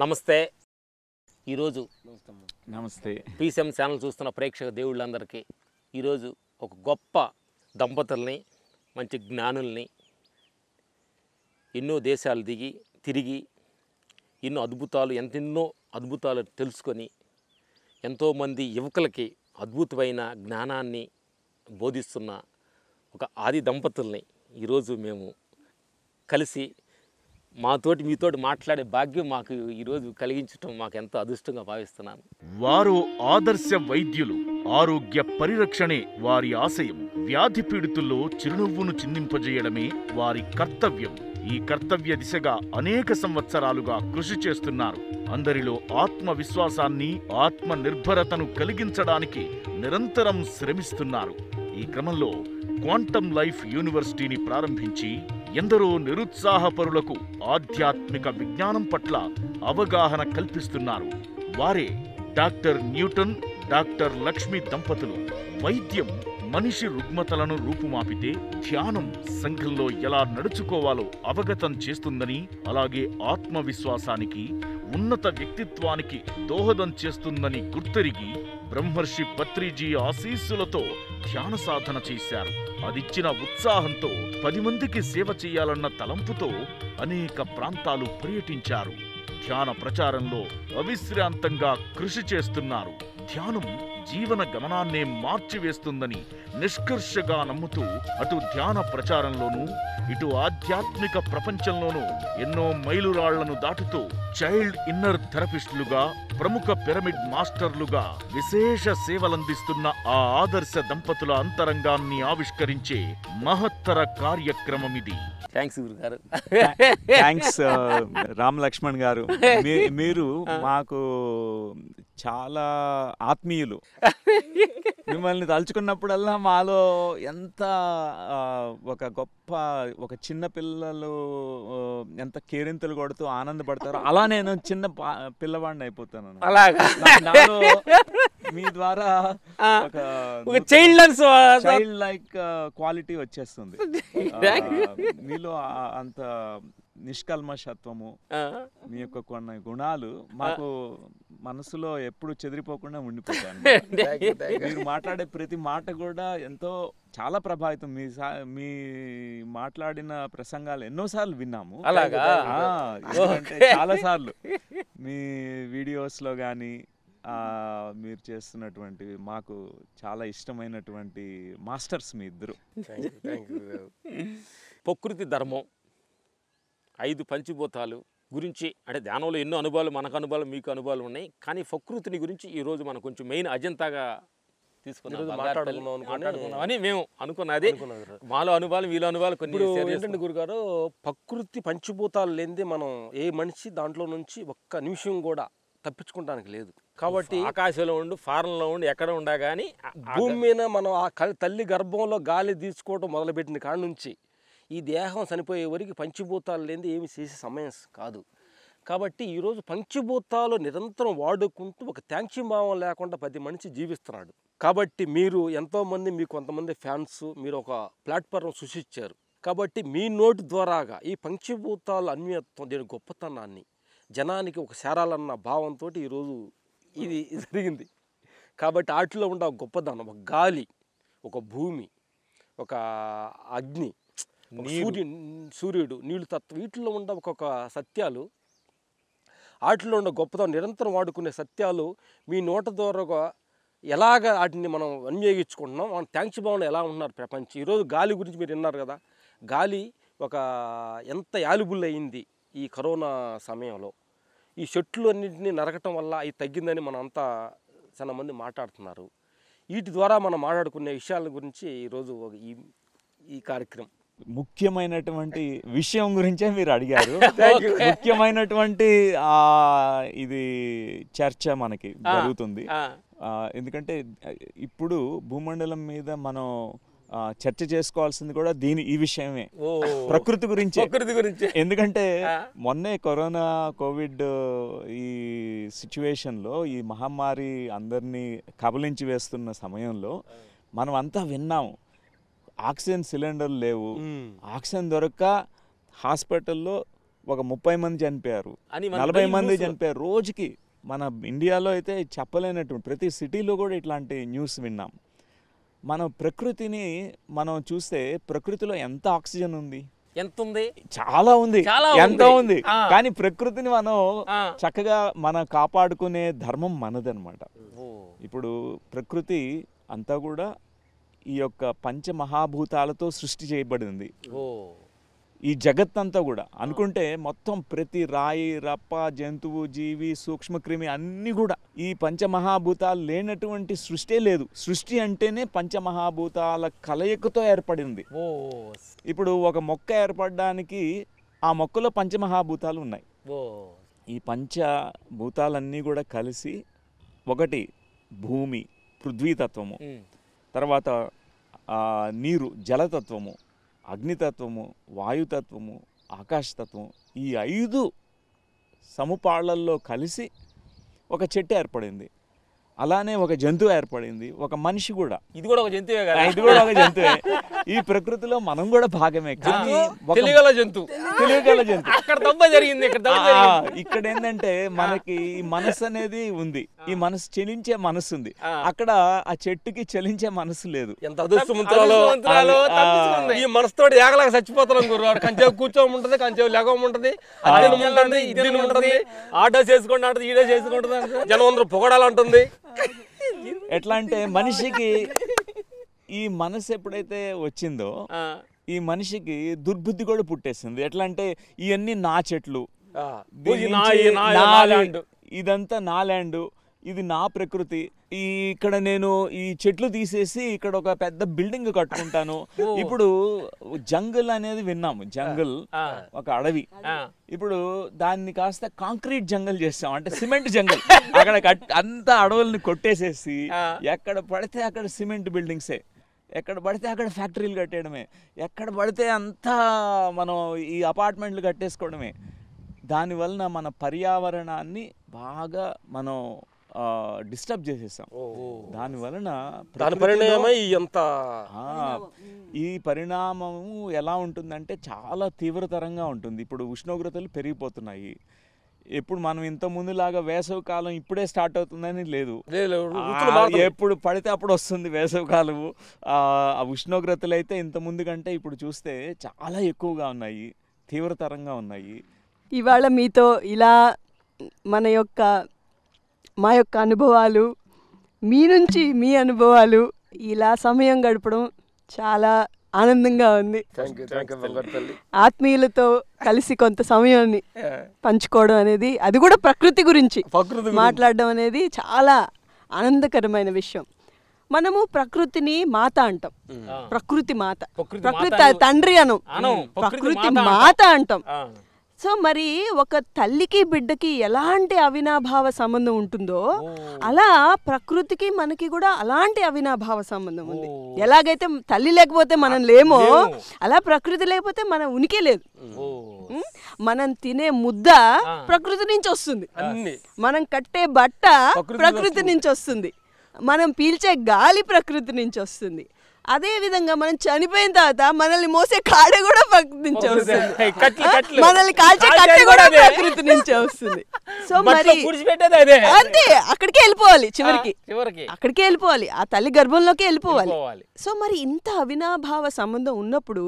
నమస్తే ఈరోజు నమస్తే పీసీఎం ఛానల్ చూస్తున్న ప్రేక్షక దేవుళ్ళందరికీ ఈరోజు ఒక గొప్ప దంపతుల్ని మంచి జ్ఞానుల్ని ఎన్నో దేశాలు దిగి తిరిగి ఎన్నో అద్భుతాలు ఎంతెన్నో అద్భుతాలు తెలుసుకొని ఎంతోమంది యువకులకి అద్భుతమైన జ్ఞానాన్ని బోధిస్తున్న ఒక ఆది దంపతుల్ని ఈరోజు మేము కలిసి మాతోటి మీతోటి మాట్లాడే భాగ్యం మాకు ఈరోజు కలిగించడం మాకు ఎంతో అదృష్టంగా భావిస్తున్నాను వారు ఆదర్శ వైద్యులు ఆరోగ్య పరిరక్షణే వారి ఆశయం వ్యాధి పీడితుల్లో చిరునవ్వును చిందింపజేయడమే వారి కర్తవ్యం ఈ కర్తవ్య దిశగా అనేక సంవత్సరాలుగా కృషి చేస్తున్నారు అందరిలో ఆత్మవిశ్వాసాన్ని ఆత్మ నిర్భరతను కలిగించడానికి నిరంతరం శ్రమిస్తున్నారు ఈ క్రమంలో క్వాంటమ్ లైఫ్ యూనివర్సిటీని ప్రారంభించి ఎందరో నిరుత్సాహపరులకు ఆధ్యాత్మిక విజ్ఞానం పట్ల అవగాహన కల్పిస్తున్నారు వారే డాక్టర్ న్యూటన్ డాక్టర్ లక్ష్మి దంపతులు వైద్యం మనిషి రుగ్మతలను రూపుమాపితే ధ్యానం సంఘంలో ఎలా నడుచుకోవాలో అవగతం చేస్తుందని అలాగే ఆత్మవిశ్వాసానికి ఉన్నత వ్యక్తిత్వానికి దోహదం చేస్తుందని గుర్తెరిగి బ్రహ్మర్షి పత్రిజీ ఆశీస్సులతో ధ్యాన సాధన చేశారు అదిచ్చిన ఉత్సాహంతో పది మందికి సేవ చేయాలన్న తలంపుతో అనేక ప్రాంతాలు పర్యటించారు ధ్యాన ప్రచారంలో అవిశ్రాంతంగా కృషి చేస్తున్నారు ధ్యానం జీవన గమనాన్నే మార్చివేస్తుందని నిష్కర్షగా నమ్ముతూ అటు ధ్యాన ప్రచారంలోనూ ఇటు ఆధ్యాత్మిక ప్రపంచంలోనూ ఎన్నో మైలురాళ్లను దాటుతూ చైల్డ్ ఇన్నర్ థెరపిస్టులుగా ప్రముఖ పిరమిడ్ మాస్టర్లుగా విశేష సేవలందిస్తున్న ఆ ఆదర్శ దంపతుల అంతరంగాన్ని ఆవిష్కరించే మహత్తర కార్యక్రమం ఇది థ్యాంక్స్ గురుగారు థ్యాంక్స్ uh, రామ్ లక్ష్మణ్ గారు మీరు మాకు చాలా ఆత్మీయులు మిమ్మల్ని తలుచుకున్నప్పుడల్లా మాలో ఎంత ఒక గొప్ప ఒక చిన్న పిల్లలు ఎంత కేరింతలు కొడుతూ ఆనందపడతారో అలా నేను చిన్న పిల్లవాడిని అయిపోతాను అలాగా మీ ద్వారా ఒక చైల్డ్ చైల్డ్ లైక్ క్వాలిటీ వచ్చేస్తుంది మీలో అంత నిష్కల్మషత్వము మీ యొక్క కొన్ని గుణాలు మాకు మనసులో ఎప్పుడు చెదిరిపోకుండా ఉండిపోతాను మీరు మాట్లాడే ప్రతి మాట కూడా ఎంతో చాలా ప్రభావితం మీ మీ మాట్లాడిన ప్రసంగాలు ఎన్నోసార్లు విన్నాము అలాగా చాలా సార్లు మీ వీడియోస్లో కానీ మీరు చేస్తున్నటువంటి మాకు చాలా ఇష్టమైనటువంటి మాస్టర్స్ మీ ఇద్దరు ప్రకృతి ధర్మం ఐదు పంచిభూతాలు గురించి అంటే ధ్యానంలో ఎన్నో అనుభవాలు మనకు అనుభవాలు మీకు అనుభవాలు ఉన్నాయి కానీ ప్రకృతిని గురించి ఈరోజు మనం కొంచెం మెయిన్ అజంతాగా తీసుకుని అని మేము అనుకున్నది మాలో అనుభవాలు వీళ్ళ అనుభవాలు కొన్ని ఏంటంటే గురుగారు ప్రకృతి పంచిభూతాలు లేనిదే మనం ఏ మనిషి దాంట్లో నుంచి ఒక్క నిమిషం కూడా తప్పించుకోవడానికి లేదు కాబట్టి ఆకాశంలో ఉండు ఫారెన్లో ఉండి ఎక్కడ ఉండా కానీ భూమి మీద మనం ఆ తల్లి గర్భంలో గాలి తీసుకోవడం మొదలుపెట్టిన కాడ నుంచి ఈ దేహం చనిపోయే వరకు పంచభూతాలు లేని ఏమి చేసే సమయం కాదు కాబట్టి ఈరోజు పంచభూతాలు నిరంతరం వాడుకుంటూ ఒక భావం లేకుండా ప్రతి మనిషి జీవిస్తున్నాడు కాబట్టి మీరు ఎంతోమంది మీ కొంతమంది ఫ్యాన్స్ మీరు ఒక ప్లాట్ఫారం సృష్టించారు కాబట్టి మీ నోటి ద్వారాగా ఈ పంచభూతాల అన్యత్వం దీని గొప్పతనాన్ని జనానికి ఒక శారాలన్న భావంతో ఈరోజు ఇది జరిగింది కాబట్టి వాటిలో ఉండే ఒక గొప్పదనం ఒక గాలి ఒక భూమి ఒక అగ్ని సూర్యు సూర్యుడు నీళ్ళు తత్వం వీటిలో ఉన్న ఒక్కొక్క సత్యాలు వాటిలో ఉన్న గొప్పతనం నిరంతరం వాడుకునే సత్యాలు మీ నోట ద్వారా ఎలాగ వాటిని మనం వినియోగించుకుంటున్నాం మన థ్యాంక్స్ భావన ఎలా ఉన్నారు ప్రపంచం ఈరోజు గాలి గురించి మీరు విన్నారు కదా గాలి ఒక ఎంత యాలుబుల్ అయింది ఈ కరోనా సమయంలో ఈ చెట్లు అన్నింటినీ నరకటం వల్ల అవి తగ్గిందని మనం అంతా చాలా మంది మాట్లాడుతున్నారు వీటి ద్వారా మనం మాట్లాడుకునే విషయాల గురించి ఈరోజు ఈ ఈ కార్యక్రమం ముఖ్యమైనటువంటి విషయం గురించే మీరు అడిగారు ముఖ్యమైనటువంటి ఆ ఇది చర్చ మనకి జరుగుతుంది ఎందుకంటే ఇప్పుడు భూమండలం మీద మనం చర్చ చేసుకోవాల్సింది కూడా దీని ఈ విషయమే ప్రకృతి గురించి ప్రకృతి గురించి ఎందుకంటే మొన్నే కరోనా కోవిడ్ ఈ సిచ్యువేషన్లో ఈ మహమ్మారి అందరినీ కబలించి వేస్తున్న సమయంలో మనం అంతా విన్నాము ఆక్సిజన్ సిలిండర్లు లేవు ఆక్సిజన్ దొరక్క హాస్పిటల్లో ఒక ముప్పై మంది చనిపోయారు నలభై మంది చనిపోయారు రోజుకి మన ఇండియాలో అయితే చెప్పలేనటువంటి ప్రతి సిటీలో కూడా ఇట్లాంటి న్యూస్ విన్నాం మనం ప్రకృతిని మనం చూస్తే ప్రకృతిలో ఎంత ఆక్సిజన్ ఉంది ఎంత ఉంది చాలా ఉంది ఎంత ఉంది కానీ ప్రకృతిని మనం చక్కగా మనం కాపాడుకునే ధర్మం మనదనమాట ఇప్పుడు ప్రకృతి అంతా కూడా ఈ యొక్క పంచమహాభూతాలతో సృష్టి చేయబడింది ఈ జగత్ అంతా కూడా అనుకుంటే మొత్తం ప్రతి రాయి రప్ప జంతువు జీవి సూక్ష్మక్రిమి అన్నీ కూడా ఈ పంచమహాభూతాలు లేనటువంటి సృష్టి లేదు సృష్టి అంటేనే పంచమహాభూతాల కలయికతో ఏర్పడింది ఇప్పుడు ఒక మొక్క ఏర్పడడానికి ఆ మొక్కలో పంచమహాభూతాలు ఉన్నాయి ఈ పంచభూతాలన్నీ కూడా కలిసి ఒకటి భూమి పృథ్వీతత్వము తర్వాత నీరు జలతత్వము అగ్నితత్వము వాయుతత్వము ఆకాశతత్వం ఈ ఐదు సముపాళ్లల్లో కలిసి ఒక చెట్టు ఏర్పడింది అలానే ఒక జంతువు ఏర్పడింది ఒక మనిషి కూడా ఇది కూడా ఒక జంతువే కదా ఇది కూడా ఒక జంతువే ఈ ప్రకృతిలో మనం కూడా భాగమే కానీ జంతువు జంతువు జరిగింది ఇక్కడ ఏంటంటే మనకి ఈ మనసు అనేది ఉంది ఈ మనసు చలించే మనసు ఉంది అక్కడ ఆ చెట్టుకి చలించే మనసు లేదు ఎంత ఈ మనసుతో ఏగలాగా చచ్చిపోతున్నాం గురు కంచే కూర్చోముంటది ఉంటుంది లేకముంటది అది ఉంటుంది ఉంటుంది ఆటో చేసుకుంటా ఈడో చేసుకుంటుంది జనం అందరూ పొగడాలంటుంది ఎట్లా అంటే మనిషికి ఈ మనసు ఎప్పుడైతే వచ్చిందో ఈ మనిషికి దుర్బుద్ధి కూడా పుట్టేసింది ఎట్లా అంటే ఇవన్నీ నా చెట్లు ఇదంతా నా ల్యాండ్ ఇది నా ప్రకృతి ఈ ఇక్కడ నేను ఈ చెట్లు తీసేసి ఇక్కడ ఒక పెద్ద బిల్డింగ్ కట్టుకుంటాను ఇప్పుడు జంగల్ అనేది విన్నాము జంగల్ ఒక అడవి ఇప్పుడు దాన్ని కాస్త కాంక్రీట్ జంగల్ చేస్తాం అంటే సిమెంట్ జంగల్ అక్కడ అంత అడవుల్ని కొట్టేసేసి ఎక్కడ పడితే అక్కడ సిమెంట్ బిల్డింగ్సే ఎక్కడ పడితే అక్కడ ఫ్యాక్టరీలు కట్టేయడమే ఎక్కడ పడితే అంతా మనం ఈ అపార్ట్మెంట్లు కట్టేసుకోవడమే దానివలన మన పర్యావరణాన్ని బాగా మనం డిస్టర్బ్ చేసేసాం దాని వలన ఎంత ఈ పరిణామము ఎలా ఉంటుందంటే చాలా తీవ్రతరంగా ఉంటుంది ఇప్పుడు ఉష్ణోగ్రతలు పెరిగిపోతున్నాయి ఎప్పుడు మనం ఇంత ముందులాగా వేసవి కాలం ఇప్పుడే స్టార్ట్ అవుతుందని లేదు ఎప్పుడు పడితే అప్పుడు వస్తుంది వేసవి కాలము ఆ ఉష్ణోగ్రతలు అయితే ఇంత ముందు కంటే ఇప్పుడు చూస్తే చాలా ఎక్కువగా ఉన్నాయి తీవ్రతరంగా ఉన్నాయి ఇవాళ మీతో ఇలా మన యొక్క మా యొక్క అనుభవాలు మీ నుంచి మీ అనుభవాలు ఇలా సమయం గడపడం చాలా ఆనందంగా ఉంది ఆత్మీయులతో కలిసి కొంత సమయాన్ని పంచుకోవడం అనేది అది కూడా ప్రకృతి గురించి మాట్లాడడం అనేది చాలా ఆనందకరమైన విషయం మనము ప్రకృతిని మాత అంటాం hmm. ప్రకృతి మాత ప్రకృతి తండ్రి అను ప్రకృతి మాత అంటాం సో మరి ఒక తల్లికి బిడ్డకి ఎలాంటి అవినాభావ సంబంధం ఉంటుందో అలా ప్రకృతికి మనకి కూడా అలాంటి అవినాభావ సంబంధం ఉంది ఎలాగైతే తల్లి లేకపోతే మనం లేమో అలా ప్రకృతి లేకపోతే మన ఉనికి లేదు మనం తినే ముద్ద ప్రకృతి నుంచి వస్తుంది మనం కట్టే బట్ట ప్రకృతి నుంచి వస్తుంది మనం పీల్చే గాలి ప్రకృతి నుంచి వస్తుంది అదే విధంగా మనం చనిపోయిన తర్వాత మనల్ని మోసే కాడ కూడా ప్రకృతి వస్తుంది మనల్ని కాల్చే కట్టె కూడా ప్రకృతి నుంచి వస్తుంది సో మరి అంతే అక్కడికి వెళ్ళిపోవాలి చివరికి అక్కడికి వెళ్ళిపోవాలి ఆ తల్లి గర్భంలోకి వెళ్ళిపోవాలి సో మరి ఇంత అవినాభావ సంబంధం ఉన్నప్పుడు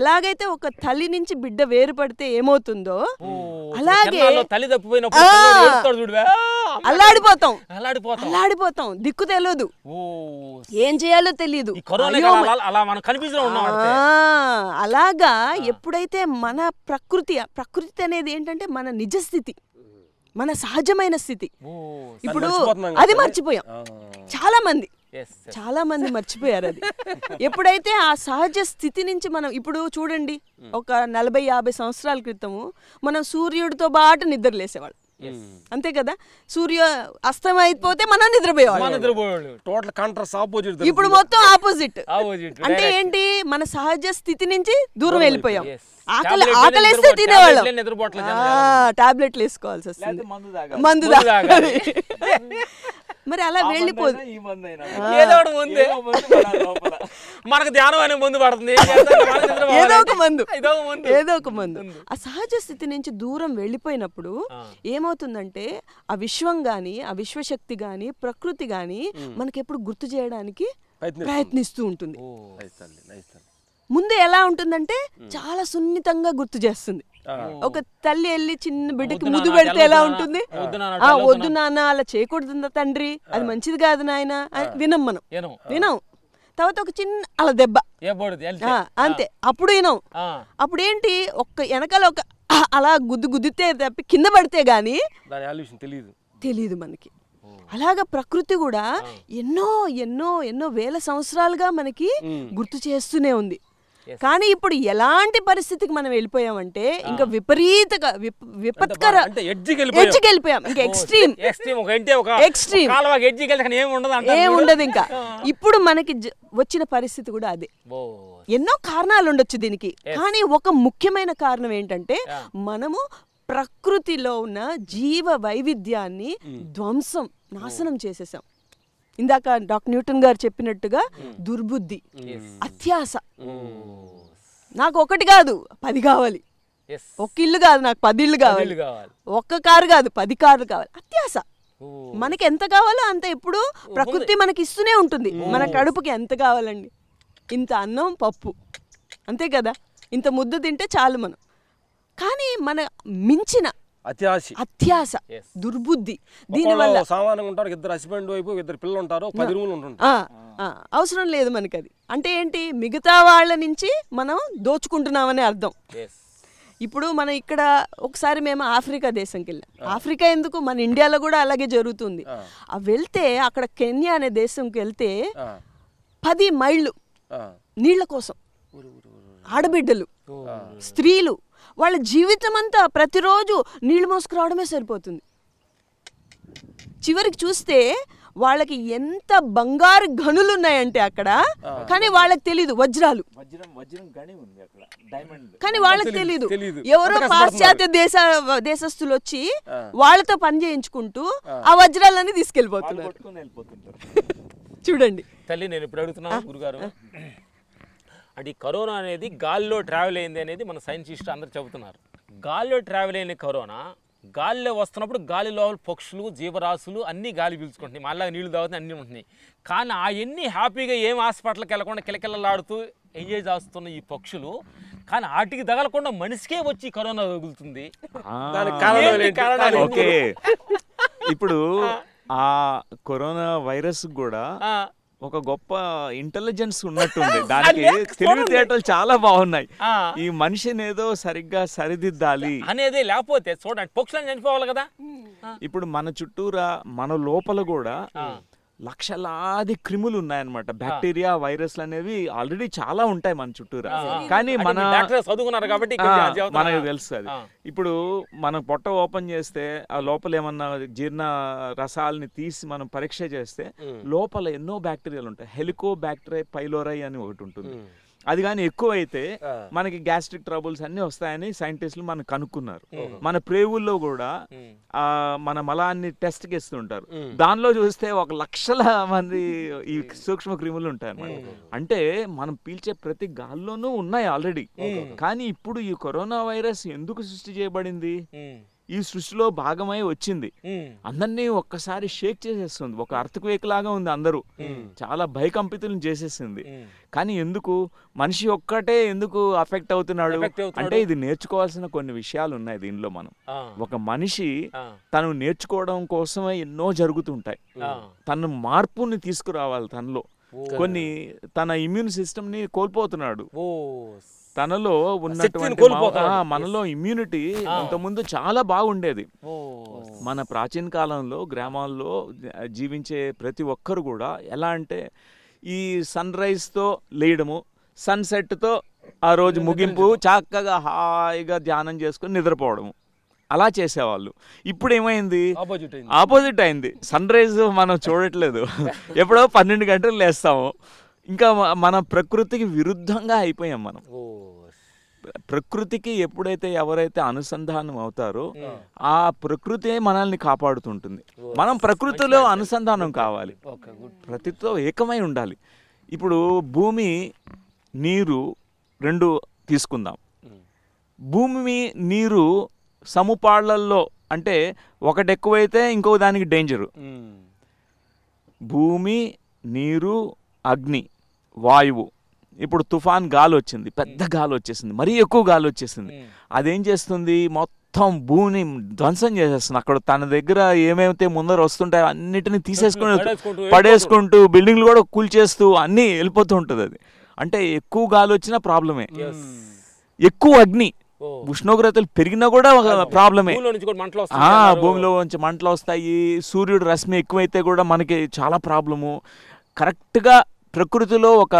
ఎలాగైతే ఒక తల్లి నుంచి బిడ్డ వేరుపడితే ఏమవుతుందో అలాగే తల్లి తప్పిపోయినప్పుడు అల్లాడిపోతాం అల్లాడిపోతాం అల్లాడిపోతాం దిక్కు తెలియదు ఏం చేయాలో తెలియదు అలాగా ఎప్పుడైతే మన ప్రకృతి ప్రకృతి అనేది ఏంటంటే మన నిజస్థితి మన సహజమైన స్థితి ఇప్పుడు అది మర్చిపోయాం చాలా మంది చాలా మంది మర్చిపోయారు అది ఎప్పుడైతే ఆ సహజ స్థితి నుంచి మనం ఇప్పుడు చూడండి ఒక నలభై యాభై సంవత్సరాల క్రితము మనం సూర్యుడితో పాటు నిద్రలేసేవాళ్ళు Hmm. అంతే కదా సూర్య అస్తం అయిపోతే మనం నిద్రపోయేవాళ్ళం టోటల్ ఇప్పుడు మొత్తం ఆపోజిట్ అంటే ఏంటి మన సహజ స్థితి నుంచి దూరం వెళ్ళిపోయాం ఆకలి ఆకలిస్తే తినేవాళ్ళం టాబ్లెట్లు వేసుకోవాల్సి వస్తుంది మందు మరి అలా వెళ్ళిపోదు ఏదో మనకు ధ్యానం అనే ముందు పడుతుంది ఏదో ఒక మందు ఏదో ఒక మందు ఆ సహజ స్థితి నుంచి దూరం వెళ్ళిపోయినప్పుడు ఏమవుతుందంటే ఆ విశ్వం గాని ఆ విశ్వశక్తి గాని ప్రకృతి గాని మనకెప్పుడు గుర్తు చేయడానికి ప్రయత్నిస్తూ ఉంటుంది ముందు ఎలా ఉంటుందంటే చాలా సున్నితంగా గుర్తు చేస్తుంది ఒక తల్లి వెళ్ళి చిన్న బిడ్డకి ముద్దు పెడితే ఎలా ఉంటుంది ఆ వద్దు నాన్న అలా చేయకూడదు తండ్రి అది మంచిది కాదు నాయన వినం మనం వినం తర్వాత ఒక చిన్న అలా దెబ్బ అంతే అప్పుడు వినం అప్పుడు ఏంటి ఒక్క వెనకాల ఒక అలా గుద్దు గుద్దితే తప్పి కింద పడితే గాని తెలియదు తెలియదు మనకి అలాగ ప్రకృతి కూడా ఎన్నో ఎన్నో ఎన్నో వేల సంవత్సరాలుగా మనకి గుర్తు చేస్తూనే ఉంది కానీ ఇప్పుడు ఎలాంటి పరిస్థితికి మనం వెళ్ళిపోయామంటే ఇంకా విపరీత విపత్కర ఇంకా ఎక్స్ట్రీమ్ ఎక్స్ట్రీమ్ ఏముండదు ఇంకా ఇప్పుడు మనకి వచ్చిన పరిస్థితి కూడా అదే ఎన్నో కారణాలు ఉండొచ్చు దీనికి కానీ ఒక ముఖ్యమైన కారణం ఏంటంటే మనము ప్రకృతిలో ఉన్న జీవ వైవిధ్యాన్ని ధ్వంసం నాశనం చేసేసాం ఇందాక డాక్టర్ న్యూటన్ గారు చెప్పినట్టుగా hmm. దుర్బుద్ధి అత్యాస hmm. oh, నాకు ఒకటి కాదు పది కావాలి ఒక ఇల్లు కాదు నాకు పది ఇల్లు కావాలి ఒక్క కారు కాదు పది కార్లు కావాలి అత్యాస oh. మనకి ఎంత కావాలో అంత ఎప్పుడు oh, ప్రకృతి మనకి ఇస్తూనే ఉంటుంది hmm. మన కడుపుకి ఎంత కావాలండి ఇంత అన్నం పప్పు అంతే కదా ఇంత ముద్ద తింటే చాలు మనం కానీ మన మించిన అత్యాశ అత్యాశ దుర్బుద్ధి దీనివల్ల ఇద్దరు హస్బెండ్ వైపు ఇద్దరు పిల్లలు ఉంటారు పది రూములు అవసరం లేదు మనకి అది అంటే ఏంటి మిగతా వాళ్ళ నుంచి మనం దోచుకుంటున్నామని అర్థం ఇప్పుడు మనం ఇక్కడ ఒకసారి మేము ఆఫ్రికా దేశంకి వెళ్ళాం ఆఫ్రికా ఎందుకు మన ఇండియాలో కూడా అలాగే జరుగుతుంది వెళ్తే అక్కడ కెన్యా అనే దేశంకి వెళ్తే పది మైళ్ళు నీళ్ల కోసం ఆడబిడ్డలు స్త్రీలు వాళ్ళ జీవితం అంతా ప్రతిరోజు నీళ్ళు మోసుకురావడమే సరిపోతుంది చివరికి చూస్తే వాళ్ళకి ఎంత బంగారు గనులు ఉన్నాయంటే అక్కడ కానీ వాళ్ళకి తెలియదు వజ్రాలు కానీ వాళ్ళకి తెలియదు ఎవరో పాశ్చాత్య దేశ దేశస్తులు వచ్చి వాళ్ళతో పని చేయించుకుంటూ ఆ వజ్రాలన్నీ తీసుకెళ్ళిపోతున్నారు చూడండి తల్లి నేను ఇప్పుడు గురుగారు అంటే ఈ కరోనా అనేది గాల్లో ట్రావెల్ అయింది అనేది మన సైంటిస్ట్ అందరూ చెబుతున్నారు గాల్లో ట్రావెల్ అయిన కరోనా గాలిలో వస్తున్నప్పుడు గాలి లోపల పక్షులు జీవరాశులు అన్నీ గాలి పీల్చుకుంటున్నాయి మళ్ళీ నీళ్లు తాగుతాయి అన్నీ ఉంటున్నాయి కానీ అవన్నీ హ్యాపీగా ఏం హాస్పిటల్కి వెళ్ళకుండా కిలకిలలాడుతూ ఎంజాయ్ చేస్తున్న ఈ పక్షులు కానీ వాటికి తగలకుండా మనిషికే వచ్చి కరోనా తగులుతుంది ఇప్పుడు ఆ కరోనా వైరస్ కూడా ఒక గొప్ప ఇంటెలిజెన్స్ ఉన్నట్టుంది దానికి తెలివితేటలు చాలా బాగున్నాయి ఈ మనిషిని ఏదో సరిగ్గా సరిదిద్దాలి అనేది లేకపోతే చూడండి పక్షులను చనిపోవాలి కదా ఇప్పుడు మన చుట్టూరా మన లోపల కూడా లక్షలాది క్రిములు ఉన్నాయన్నమాట బ్యాక్టీరియా వైరస్లు అనేవి ఆల్రెడీ చాలా ఉంటాయి మన చుట్టూరా కానీ మన చదువుకున్నారు కాబట్టి మనకి తెలుసు అది ఇప్పుడు మనం పొట్ట ఓపెన్ చేస్తే ఆ లోపల ఏమన్నా జీర్ణ రసాలని తీసి మనం పరీక్ష చేస్తే లోపల ఎన్నో బ్యాక్టీరియాలు ఉంటాయి హెలికో బ్యాక్టీరియా పైలోరై అని ఒకటి ఉంటుంది అది కానీ ఎక్కువైతే మనకి గ్యాస్ట్రిక్ ట్రబుల్స్ అన్ని వస్తాయని సైంటిస్టులు మనకు కనుక్కున్నారు మన ప్రేవుల్లో కూడా మన మలాన్ని టెస్ట్ కి ఇస్తుంటారు దానిలో చూస్తే ఒక లక్షల మంది ఈ సూక్ష్మ క్రిములు ఉంటాయి అంటే మనం పీల్చే ప్రతి గాల్లోనూ ఉన్నాయి ఆల్రెడీ కానీ ఇప్పుడు ఈ కరోనా వైరస్ ఎందుకు సృష్టి చేయబడింది ఈ సృష్టిలో భాగమై వచ్చింది అందరినీ ఒక్కసారి షేక్ చేసేస్తుంది ఒక అర్థక్వేక్ లాగా ఉంది అందరూ చాలా భయకంపితులను చేసేసింది కానీ ఎందుకు మనిషి ఒక్కటే ఎందుకు అఫెక్ట్ అవుతున్నాడు అంటే ఇది నేర్చుకోవాల్సిన కొన్ని విషయాలు ఉన్నాయి దీనిలో మనం ఒక మనిషి తను నేర్చుకోవడం కోసమే ఎన్నో జరుగుతుంటాయి తను మార్పుని తీసుకురావాలి తనలో కొన్ని తన ఇమ్యూన్ సిస్టమ్ని కోల్పోతున్నాడు తనలో ఉన్నటువంటి మనలో ఇమ్యూనిటీ ముందు చాలా బాగుండేది మన ప్రాచీన కాలంలో గ్రామాల్లో జీవించే ప్రతి ఒక్కరు కూడా ఎలా అంటే ఈ సన్ రైజ్తో లేయడము సన్సెట్తో ఆ రోజు ముగింపు చక్కగా హాయిగా ధ్యానం చేసుకుని నిద్రపోవడము అలా చేసేవాళ్ళు ఇప్పుడు ఏమైంది ఆపోజిట్ అయింది సన్ రైజ్ మనం చూడట్లేదు ఎప్పుడో పన్నెండు గంటలు లేస్తాము ఇంకా మన ప్రకృతికి విరుద్ధంగా అయిపోయాం మనం ప్రకృతికి ఎప్పుడైతే ఎవరైతే అనుసంధానం అవుతారో ఆ ప్రకృతి మనల్ని కాపాడుతుంటుంది మనం ప్రకృతిలో అనుసంధానం కావాలి ప్రతితో ఏకమై ఉండాలి ఇప్పుడు భూమి నీరు రెండు తీసుకుందాం భూమి నీరు సముపాళ్లల్లో అంటే ఒకటి ఎక్కువైతే ఇంకో దానికి డేంజరు భూమి నీరు అగ్ని వాయువు ఇప్పుడు తుఫాన్ గాలి వచ్చింది పెద్ద గాలి వచ్చేసింది మరీ ఎక్కువ గాలి వచ్చేసింది అదేం చేస్తుంది మొత్తం భూమిని ధ్వంసం చేసేస్తుంది అక్కడ తన దగ్గర ఏమైతే ముందర వస్తుంటాయో అన్నిటిని తీసేసుకుని పడేసుకుంటూ బిల్డింగ్లు కూడా కూల్చేస్తూ అన్నీ వెళ్ళిపోతూ ఉంటుంది అది అంటే ఎక్కువ గాలి వచ్చినా ప్రాబ్లమే ఎక్కువ అగ్ని ఉష్ణోగ్రతలు పెరిగినా కూడా ఒక ప్రాబ్లమే భూమిలో నుంచి మంటలు వస్తాయి సూర్యుడు రశ్మి ఎక్కువైతే కూడా మనకి చాలా ప్రాబ్లము కరెక్ట్గా ప్రకృతిలో ఒక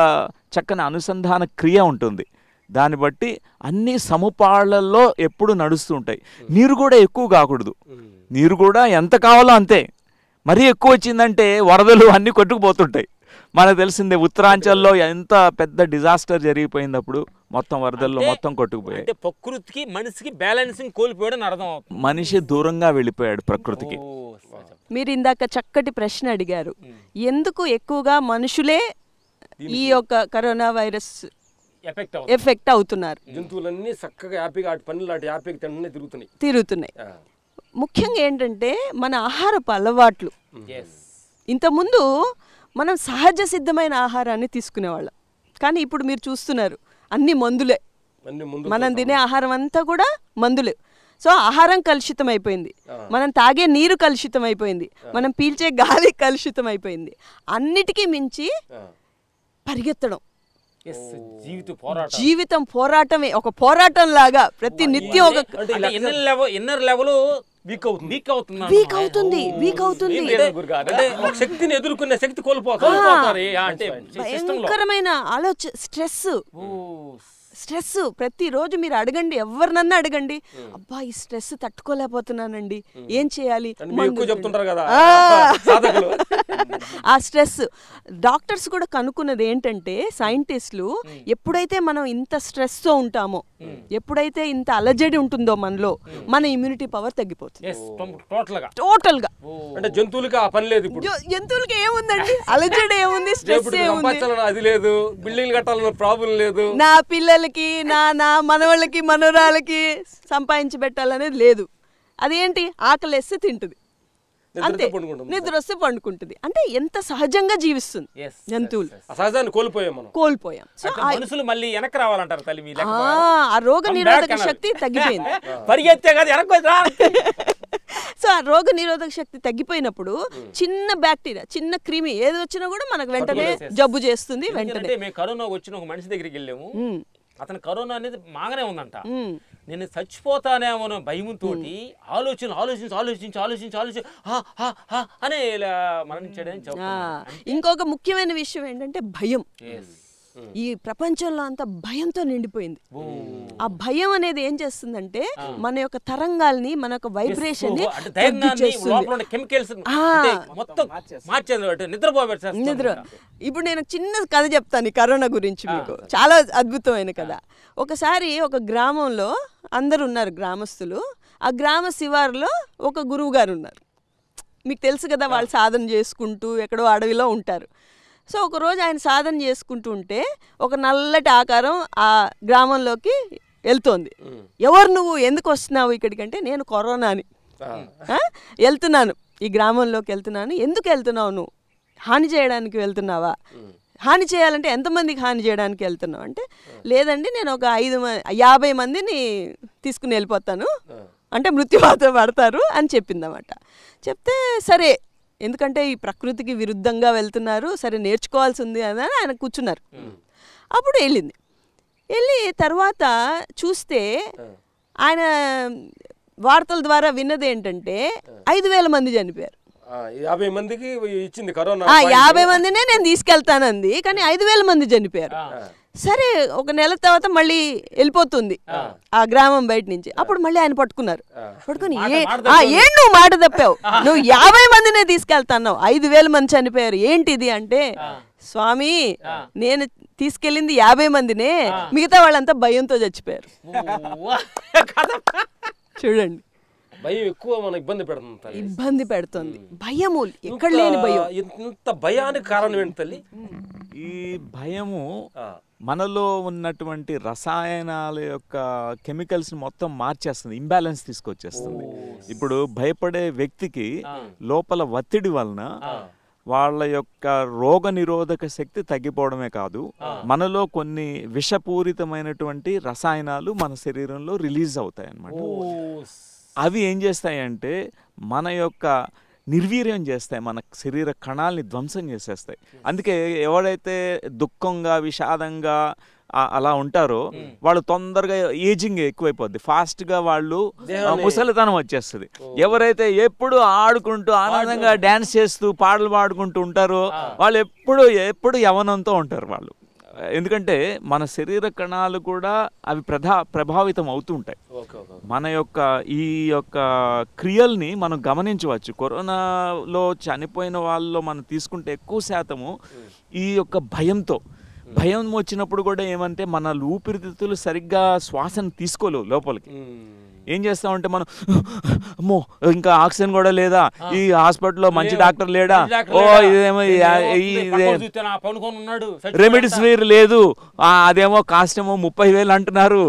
చక్కని అనుసంధాన క్రియ ఉంటుంది దాన్ని బట్టి అన్ని సముపాళ్లలో ఎప్పుడు నడుస్తూ ఉంటాయి నీరు కూడా ఎక్కువ కాకూడదు నీరు కూడా ఎంత కావాలో అంతే మరీ ఎక్కువ వచ్చిందంటే వరదలు అన్నీ కొట్టుకుపోతుంటాయి మనకు తెలిసిందే ఉత్తరాంచల్లో ఎంత పెద్ద డిజాస్టర్ జరిగిపోయినప్పుడు మొత్తం వరదల్లో మొత్తం కొట్టుకుపోయాయి ప్రకృతికి మనిషికి బ్యాలెన్సింగ్ కోల్పోయడం అర్థం మనిషి దూరంగా వెళ్ళిపోయాడు ప్రకృతికి మీరు ఇందాక చక్కటి ప్రశ్న అడిగారు ఎందుకు ఎక్కువగా మనుషులే ఈ యొక్క కరోనా వైరస్ ఎఫెక్ట్ ఎఫెక్ట్ అవుతున్నారు జంతువులన్నీ చక్కగా హ్యాపీగా అటు పనులు అటు హ్యాపీగా తిరుగుతున్నాయి తిరుగుతున్నాయి ముఖ్యంగా ఏంటంటే మన ఆహారపు అలవాట్లు ఇంతకుముందు మనం సహజ సిద్ధమైన ఆహారాన్ని తీసుకునేవాళ్ళం కానీ ఇప్పుడు మీరు చూస్తున్నారు అన్ని మందులే మనం తినే ఆహారం అంతా కూడా మందులే సో ఆహారం కలుషితం అయిపోయింది మనం తాగే నీరు కలుషితం అయిపోయింది మనం పీల్చే గాలి కలుషితం అయిపోయింది అన్నిటికీ మించి పరిగెత్తడం oh. జీవితం పోరాటమే ఒక పోరాటం లాగా ప్రతి నిత్యం ఒక ఇన్నర్ లెవెల్ వీక్ అవుతుంది వీక్ అవుతుంది అవుతుంది అవుతుంది శక్తిని ఎదుర్కొనే శక్తి కోల్పోతారు భయంకరమైన ఆలోచన స్ట్రెస్ oh, స్ట్రెస్ ప్రతిరోజు మీరు అడగండి ఎవరినన్నా అడగండి అబ్బా ఈ స్ట్రెస్ తట్టుకోలేకపోతున్నానండి ఏం చేయాలి ఆ స్ట్రెస్ డాక్టర్స్ కూడా కనుక్కున్నది ఏంటంటే సైంటిస్టులు ఎప్పుడైతే మనం ఇంత స్ట్రెస్తో ఉంటామో ఎప్పుడైతే ఇంత అలజడి ఉంటుందో మనలో మన ఇమ్యూనిటీ పవర్ తగ్గిపోతుంది టోటల్ గా అంటే జంతువులకి ఆ పని లేదు జంతువులకి ఏముందండి అలజడి ఏముంది స్ట్రెస్ ఏముంది అది లేదు బిల్డింగ్ కట్టాలన్న ప్రాబ్లం లేదు నా పిల్లలు పిల్లలకి నా నా మనవళ్ళకి మనవరాలకి సంపాదించి పెట్టాలనేది లేదు అదేంటి ఆకలి వేస్తే తింటుంది అంతే నిద్ర వస్తే పండుకుంటుంది అంటే ఎంత సహజంగా జీవిస్తుంది జంతువులు కోల్పోయాం కోల్పోయాం సో మళ్ళీ వెనక్కి రావాలంటారు తల్లి ఆ రోగ నిరోధక శక్తి తగ్గిపోయింది పరిగెత్తే వెనక్కి సో ఆ రోగ నిరోధక శక్తి తగ్గిపోయినప్పుడు hmm. చిన్న బ్యాక్టీరియా చిన్న క్రిమి ఏది వచ్చినా కూడా మనకు వెంటనే జబ్బు చేస్తుంది వెంటనే కరోనా వచ్చిన ఒక మనిషి దగ్గరికి వెళ్ళాము hmm. అతని కరోనా అనేది మాగనే ఉందంట నేను చచ్చిపోతానేమో భయంతో ఆలోచన ఆలోచించి ఆలోచించి ఆలోచించి ఆలోచించి అనే మరణించాడని చెప్పి ఇంకొక ముఖ్యమైన విషయం ఏంటంటే భయం ఈ ప్రపంచంలో అంతా భయంతో నిండిపోయింది ఆ భయం అనేది ఏం చేస్తుందంటే మన యొక్క తరంగాల్ని మన యొక్క వైబ్రేషన్ నిద్ర ఇప్పుడు నేను చిన్న కథ చెప్తాను కరోనా గురించి మీకు చాలా అద్భుతమైన కథ ఒకసారి ఒక గ్రామంలో అందరు ఉన్నారు గ్రామస్తులు ఆ గ్రామ శివారులో ఒక గురువు గారు ఉన్నారు మీకు తెలుసు కదా వాళ్ళు సాధన చేసుకుంటూ ఎక్కడో అడవిలో ఉంటారు సో ఒకరోజు ఆయన సాధన చేసుకుంటుంటే ఒక నల్లటి ఆకారం ఆ గ్రామంలోకి వెళ్తోంది ఎవరు నువ్వు ఎందుకు వస్తున్నావు ఇక్కడికంటే నేను కరోనా అని వెళ్తున్నాను ఈ గ్రామంలోకి వెళ్తున్నాను ఎందుకు వెళ్తున్నావు నువ్వు హాని చేయడానికి వెళ్తున్నావా హాని చేయాలంటే ఎంతమందికి హాని చేయడానికి వెళ్తున్నావు అంటే లేదండి నేను ఒక ఐదు యాభై మందిని తీసుకుని వెళ్ళిపోతాను అంటే మృత్యువాత పడతారు అని చెప్పిందన్నమాట చెప్తే సరే ఎందుకంటే ఈ ప్రకృతికి విరుద్ధంగా వెళ్తున్నారు సరే నేర్చుకోవాల్సి ఉంది అని ఆయన కూర్చున్నారు అప్పుడు వెళ్ళింది వెళ్ళి తర్వాత చూస్తే ఆయన వార్తల ద్వారా విన్నది ఏంటంటే ఐదు వేల మంది చనిపోయారు యాభై మందికి ఇచ్చింది కరోనా యాభై మందినే నేను తీసుకెళ్తానంది కానీ ఐదు వేల మంది చనిపోయారు సరే ఒక నెల తర్వాత మళ్ళీ వెళ్ళిపోతుంది ఆ గ్రామం బయట నుంచి అప్పుడు మళ్ళీ ఆయన పట్టుకున్నారు పట్టుకుని ఏం నువ్వు మాట తప్పావు నువ్వు యాభై మందినే తీసుకెళ్తాన్నావు ఐదు వేల మంది చనిపోయారు ఏంటిది అంటే స్వామి నేను తీసుకెళ్ళింది యాభై మందినే మిగతా వాళ్ళంతా భయంతో చచ్చిపోయారు చూడండి భయం ఎక్కువ మన ఇబ్బంది పెడుతుంది తల్లి ఇబ్బంది పెడుతుంది భయము ఎక్కడ లేని భయం ఇంత భయానికి కారణం ఏంటి తల్లి ఈ భయము మనలో ఉన్నటువంటి రసాయనాల యొక్క కెమికల్స్ మొత్తం మార్చేస్తుంది ఇంబ్యాలెన్స్ తీసుకొచ్చేస్తుంది ఇప్పుడు భయపడే వ్యక్తికి లోపల ఒత్తిడి వలన వాళ్ళ యొక్క రోగ నిరోధక శక్తి తగ్గిపోవడమే కాదు మనలో కొన్ని విషపూరితమైనటువంటి రసాయనాలు మన శరీరంలో రిలీజ్ అవుతాయి అన్నమాట అవి ఏం చేస్తాయంటే మన యొక్క నిర్వీర్యం చేస్తాయి మన శరీర కణాలని ధ్వంసం చేసేస్తాయి అందుకే ఎవడైతే దుఃఖంగా విషాదంగా అలా ఉంటారో hmm. వాళ్ళు తొందరగా ఏజింగ్ ఎక్కువైపోద్ది ఫాస్ట్గా వాళ్ళు ముసలితనం వచ్చేస్తుంది ఎవరైతే ఎప్పుడు ఆడుకుంటూ ఆనందంగా డ్యాన్స్ చేస్తూ పాటలు పాడుకుంటూ ఉంటారో వాళ్ళు ఎప్పుడు ఎప్పుడు యవనంతో ఉంటారు వాళ్ళు ఎందుకంటే మన శరీర కణాలు కూడా అవి ప్రధా ప్రభావితం అవుతుంటాయి మన యొక్క ఈ యొక్క క్రియల్ని మనం గమనించవచ్చు కరోనాలో చనిపోయిన వాళ్ళలో మనం తీసుకుంటే ఎక్కువ శాతము ఈ యొక్క భయంతో భయం వచ్చినప్పుడు కూడా ఏమంటే మన ఊపిరితిత్తులు సరిగ్గా శ్వాసను తీసుకోలేవు లోపలికి ఏం చేస్తామంటే మనం అమ్మో ఇంకా ఆక్సిజన్ కూడా లేదా ఈ హాస్పిటల్లో మంచి డాక్టర్ లేడా ఓ ఇదేమో రెమెడీస్ వేరు లేదు అదేమో కాస్ట్ ఏమో ముప్పై వేలు అంటున్నారు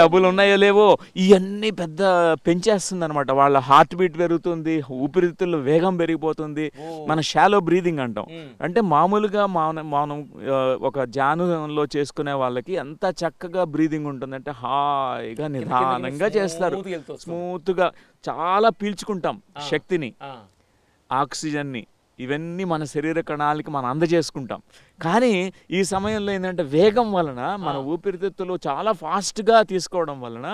డబ్బులు ఉన్నాయో లేవో ఇవన్నీ పెద్ద పెంచేస్తుంది అనమాట వాళ్ళ హార్ట్ బీట్ పెరుగుతుంది ఊపిరితిత్తుల వేగం పెరిగిపోతుంది మన షాలో బ్రీదింగ్ అంటాం అంటే మామూలుగా మనం మనం ఒక జానులో చేసుకునే వాళ్ళకి ఎంత చక్కగా బ్రీదింగ్ ఉంటుంది అంటే హాయిగా నిదానం ఆనందంగా చేస్తారు స్మూత్గా చాలా పీల్చుకుంటాం శక్తిని ఆక్సిజన్ ని ఇవన్నీ మన శరీర కణాలకి మనం అందజేసుకుంటాం కానీ ఈ సమయంలో ఏంటంటే వేగం వలన మన ఊపిరితిత్తులు చాలా ఫాస్ట్గా తీసుకోవడం వలన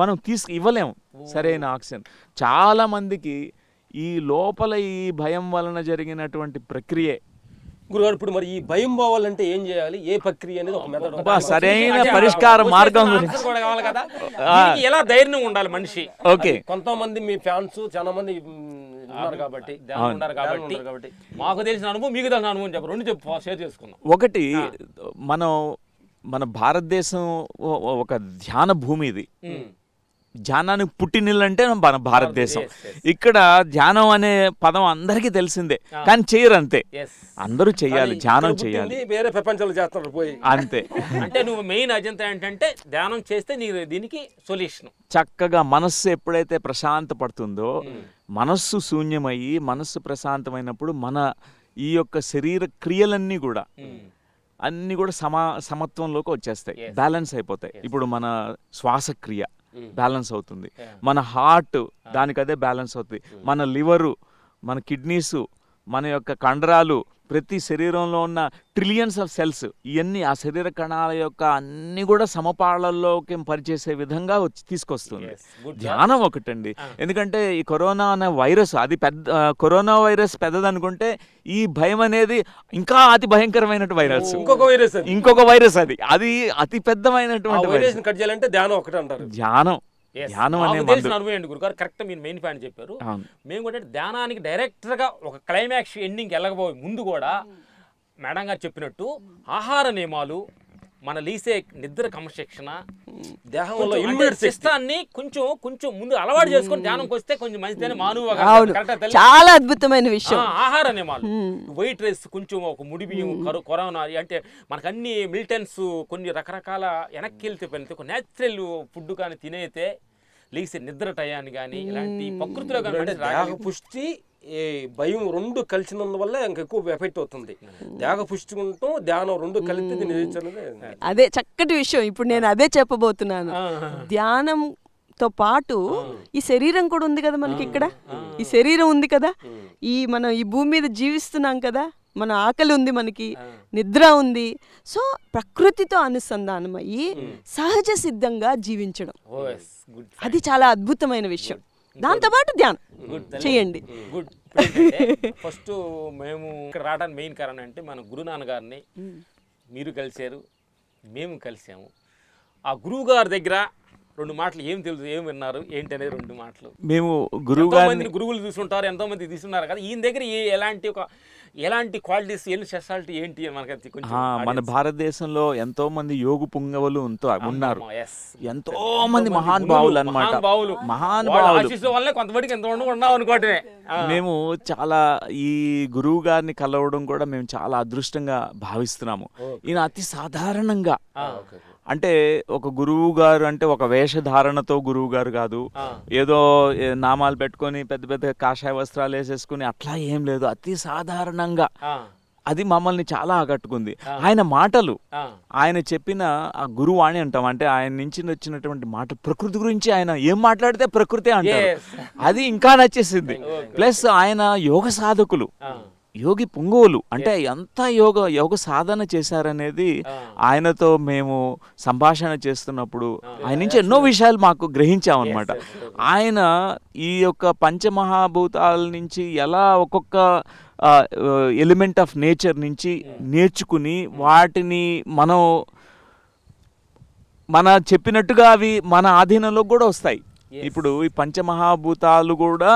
మనం తీసు ఇవ్వలేము సరైన ఆక్సిజన్ చాలామందికి ఈ లోపల ఈ భయం వలన జరిగినటువంటి ప్రక్రియ గురుగారు ఇప్పుడు మరి ఈ భయం పోవాలంటే ఏం చేయాలి ఏ ప్రక్రియ అనేది ఒక మెథడ్ సరైన పరిష్కార మార్గం కావాలి కదా ఎలా ధైర్యం ఉండాలి మనిషి ఓకే కొంతమంది మీ ఫ్యాన్స్ చాలా మంది ఉన్నారు కాబట్టి ఉన్నారు కాబట్టి మాకు తెలిసిన అనుభవం మీకు తెలిసిన అనుభవం చెప్ప రెండు చెప్పు షేర్ చేసుకుందాం ఒకటి మనం మన భారతదేశం ఒక ధ్యాన భూమి ఇది ధ్యానానికి పుట్టినీళ్ళంటే మన భారతదేశం ఇక్కడ ధ్యానం అనే పదం అందరికీ తెలిసిందే కానీ చేయరు అంతే అందరూ చేయాలి ధ్యానం చేయాలి వేరే ప్రపంచంలో చేస్తారు పోయి అంతే అంటే నువ్వు మెయిన్ అజంతా ఏంటంటే ధ్యానం చేస్తే నీ దీనికి సొల్యూషన్ చక్కగా మనస్సు ఎప్పుడైతే ప్రశాంత పడుతుందో hmm. మనస్సు శూన్యమయ్యి మనస్సు ప్రశాంతమైనప్పుడు మన ఈ యొక్క శరీర క్రియలన్నీ కూడా hmm. అన్నీ కూడా సమా సమత్వంలోకి వచ్చేస్తాయి బ్యాలెన్స్ అయిపోతాయి ఇప్పుడు మన శ్వాసక్రియ Hmm. బ్యాలెన్స్ అవుతుంది మన హార్ట్ ah. దానికదే బ్యాలెన్స్ అవుతుంది మన లివరు మన కిడ్నీసు మన యొక్క కండరాలు ప్రతి శరీరంలో ఉన్న ట్రిలియన్స్ ఆఫ్ సెల్స్ ఇవన్నీ ఆ శరీర కణాల యొక్క అన్నీ కూడా సమపాళల్లోకి పరిచేసే విధంగా వచ్చి తీసుకొస్తుంది ధ్యానం ఒకటండి ఎందుకంటే ఈ కరోనా అనే వైరస్ అది పెద్ద కరోనా వైరస్ పెద్దదనుకుంటే ఈ భయం అనేది ఇంకా అతి భయంకరమైన వైరస్ ఇంకొక వైరస్ ఇంకొక వైరస్ అది అది అతి పెద్దమైనటువంటి వైరస్ ధ్యానం అంటారు ధ్యానం మెయిన్ పాయింట్ చెప్పారు మేము కూడా ధ్యానానికి డైరెక్ట్గా ఒక క్లైమాక్స్ ఎండింగ్కి వెళ్ళకపోయే ముందు కూడా మేడం గారు చెప్పినట్టు ఆహార నియమాలు మన లీసే నిద్ర క్రమశిక్షణ దేహంలో ఇమ్యూనిటీ కొంచెం కొంచెం ముందు అలవాటు చేసుకొని ధ్యానంకి వస్తే కొంచెం మంచిదని మానవ చాలా అద్భుతమైన విషయం ఆహార నియమాలు వైట్ రైస్ కొంచెం ఒక ముడి బియ్యం కరోనా అంటే మనకు అన్ని మిల్టన్స్ కొన్ని రకరకాల వెనక్కి వెళ్తే పెడితే నాచురల్ ఫుడ్ కానీ తినైతే లేచి నిద్ర టయాన్ని కానీ ఇలాంటి ప్రకృతిలో కానీ పుష్టి భయం రెండు వల్ల ఇంకా ఎక్కువ ఎఫెక్ట్ అవుతుంది త్యాగ పుష్టి ఉంటాం ధ్యానం రెండు కలిసి అదే చక్కటి విషయం ఇప్పుడు నేను అదే చెప్పబోతున్నాను ధ్యానం తో పాటు ఈ శరీరం కూడా ఉంది కదా మనకి ఇక్కడ ఈ శరీరం ఉంది కదా ఈ మనం ఈ భూమి మీద జీవిస్తున్నాం కదా మన ఆకలి ఉంది మనకి నిద్ర ఉంది సో ప్రకృతితో అనుసంధానం అయ్యి సహజ సిద్ధంగా జీవించడం అది చాలా అద్భుతమైన విషయం దాంతోపాటు ధ్యానం hmm. చేయండి గుడ్ hmm. ఫస్ట్ మేము ఇక్కడ రావడానికి మెయిన్ కారణం అంటే మన గురునాన్న గారిని hmm. మీరు కలిశారు మేము కలిసాము ఆ గురువు గారి దగ్గర రెండు మాటలు ఏం తెలుసు ఏం విన్నారు ఏంటి అనేది రెండు మాటలు మేము గురువు గురువులు చూసుంటారు ఎంతో మంది తీసుకున్నారు కదా ఈయన దగ్గర ఎలాంటి ఒక ఎలాంటి క్వాలిటీస్ ఎన్ని స్పెషాలిటీ ఏంటి మనకి మన భారతదేశంలో ఎంతో మంది యోగు పుంగవులు ఉన్నారు ఎంతో మంది మహాన్ భావులు అనమాట మహాన్ భావులు కొంతమందికి ఎంత ఉన్నాం అనుకోవటమే మేము చాలా ఈ గురువు గారిని కలవడం కూడా మేము చాలా అదృష్టంగా భావిస్తున్నాము ఈయన అతి సాధారణంగా అంటే ఒక గురువు గారు అంటే ఒక వేషధారణతో గురువు గారు కాదు ఏదో నామాలు పెట్టుకొని పెద్ద పెద్ద కాషాయ వస్త్రాలు వేసేసుకుని అట్లా ఏం లేదు అతి సాధారణంగా అది మమ్మల్ని చాలా ఆకట్టుకుంది ఆయన మాటలు ఆయన చెప్పిన ఆ గురువాణి అంటాం అంటే ఆయన నుంచి వచ్చినటువంటి మాట ప్రకృతి గురించి ఆయన ఏం మాట్లాడితే ప్రకృతి అంటారు అది ఇంకా నచ్చేసింది ప్లస్ ఆయన యోగ సాధకులు యోగి పొంగోలు అంటే ఎంత యోగ యోగ సాధన చేశారనేది ఆయనతో మేము సంభాషణ చేస్తున్నప్పుడు ఆయన నుంచి ఎన్నో విషయాలు మాకు గ్రహించామన్నమాట ఆయన ఈ యొక్క పంచమహాభూతాల నుంచి ఎలా ఒక్కొక్క ఎలిమెంట్ ఆఫ్ నేచర్ నుంచి hmm. నేర్చుకుని hmm. వాటిని మనం మన చెప్పినట్టుగా అవి మన ఆధీనంలో కూడా వస్తాయి ఇప్పుడు ఈ పంచమహాభూతాలు కూడా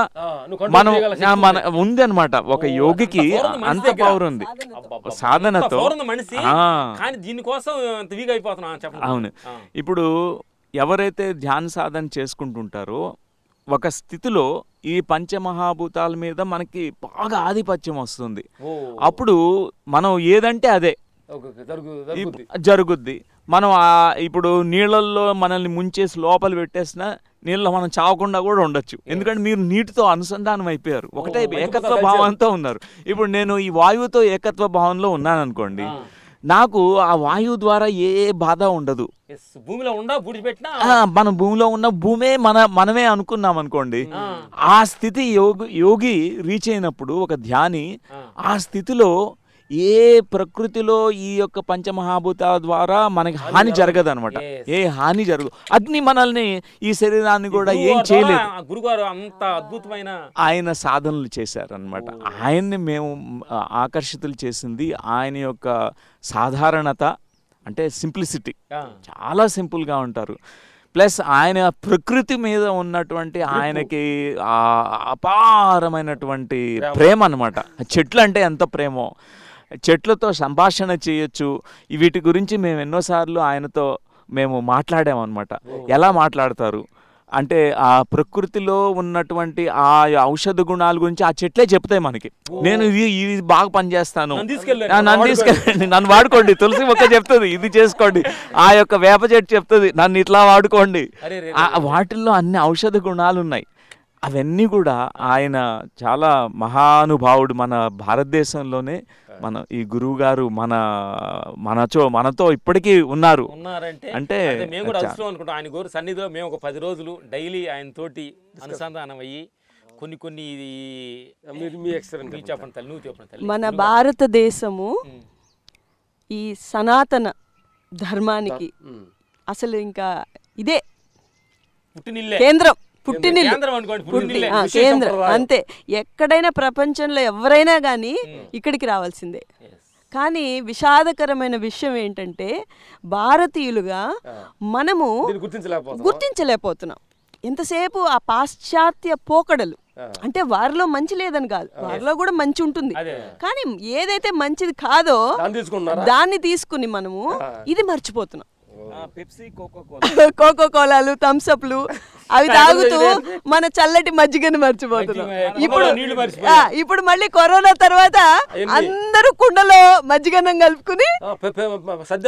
మనం మన ఉంది అనమాట ఒక యోగికి అంత పవర్ ఉంది సాధనతో దీనికోసం అవును ఇప్పుడు ఎవరైతే ధ్యాన సాధన చేసుకుంటుంటారో ఒక స్థితిలో ఈ పంచమహాభూతాల మీద మనకి బాగా ఆధిపత్యం వస్తుంది అప్పుడు మనం ఏదంటే అదే జరుగుద్ది మనం ఇప్పుడు నీళ్ళల్లో మనల్ని ముంచేసి లోపల పెట్టేసిన నీళ్ళ మనం చావకుండా కూడా ఉండొచ్చు ఎందుకంటే మీరు నీటితో అనుసంధానం అయిపోయారు ఒకటే ఏకత్వ భావంతో ఉన్నారు ఇప్పుడు నేను ఈ వాయువుతో ఏకత్వ భావంలో ఉన్నాను అనుకోండి నాకు ఆ వాయువు ద్వారా ఏ బాధ ఉండదు భూమిలో మన భూమిలో ఉన్న భూమే మన మనమే అనుకున్నాం అనుకోండి ఆ స్థితి యోగి యోగి రీచ్ అయినప్పుడు ఒక ధ్యాని ఆ స్థితిలో ఏ ప్రకృతిలో ఈ యొక్క పంచమహాభూతాల ద్వారా మనకి హాని జరగదు అనమాట ఏ హాని జరగదు అగ్ని మనల్ని ఈ శరీరాన్ని కూడా ఏం చేయలేదు గురుగారు అంత అద్భుతమైన ఆయన సాధనలు చేశారనమాట ఆయన్ని మేము ఆకర్షితులు చేసింది ఆయన యొక్క సాధారణత అంటే సింప్లిసిటీ చాలా సింపుల్గా ఉంటారు ప్లస్ ఆయన ప్రకృతి మీద ఉన్నటువంటి ఆయనకి అపారమైనటువంటి ప్రేమ అనమాట చెట్లు అంటే ఎంత ప్రేమో చెట్లతో సంభాషణ చేయొచ్చు వీటి గురించి మేము ఎన్నోసార్లు ఆయనతో మేము మాట్లాడామన్నమాట ఎలా మాట్లాడతారు అంటే ఆ ప్రకృతిలో ఉన్నటువంటి ఆ ఔషధ గుణాల గురించి ఆ చెట్లే చెప్తాయి మనకి నేను ఇది ఇది బాగా పనిచేస్తాను నన్ను తీసుకెళ్ళండి నన్ను వాడుకోండి తులసి మొక్క చెప్తుంది ఇది చేసుకోండి ఆ యొక్క వేప చెట్టు చెప్తుంది నన్ను ఇట్లా వాడుకోండి వాటిల్లో అన్ని ఔషధ గుణాలు ఉన్నాయి అవన్నీ కూడా ఆయన చాలా మహానుభావుడు మన భారతదేశంలోనే మన ఈ గురువు గారు మన మనచో మనతో ఇప్పటికీ ఉన్నారు అంటే మేము కూడా అదృష్టం అనుకుంటాం ఆయన గురు సన్నిధిలో మేము ఒక పది రోజులు డైలీ ఆయన తోటి అనుసంధానం అయ్యి కొన్ని కొన్ని చెప్పండి నువ్వు చెప్పండి మన భారతదేశము ఈ సనాతన ధర్మానికి అసలు ఇంకా ఇదే కేంద్రం పుట్టినిల్లు కేంద్రం అంతే ఎక్కడైనా ప్రపంచంలో ఎవరైనా కానీ ఇక్కడికి రావాల్సిందే కానీ విషాదకరమైన విషయం ఏంటంటే భారతీయులుగా మనము గుర్తించలేకపోతున్నాం ఎంతసేపు ఆ పాశ్చాత్య పోకడలు అంటే వారిలో మంచి లేదని కాదు వారిలో కూడా మంచి ఉంటుంది కానీ ఏదైతే మంచిది కాదో దాన్ని తీసుకుని మనము ఇది మర్చిపోతున్నాం కోకో కోలాలు థమ్స్అప్లు అవి తాగుతూ మన చల్లటి మజ్జిగని మర్చిపోతున్నాం ఇప్పుడు ఇప్పుడు మళ్ళీ కరోనా తర్వాత అందరూ కుండలో మజ్జిగనం కలుపుకుని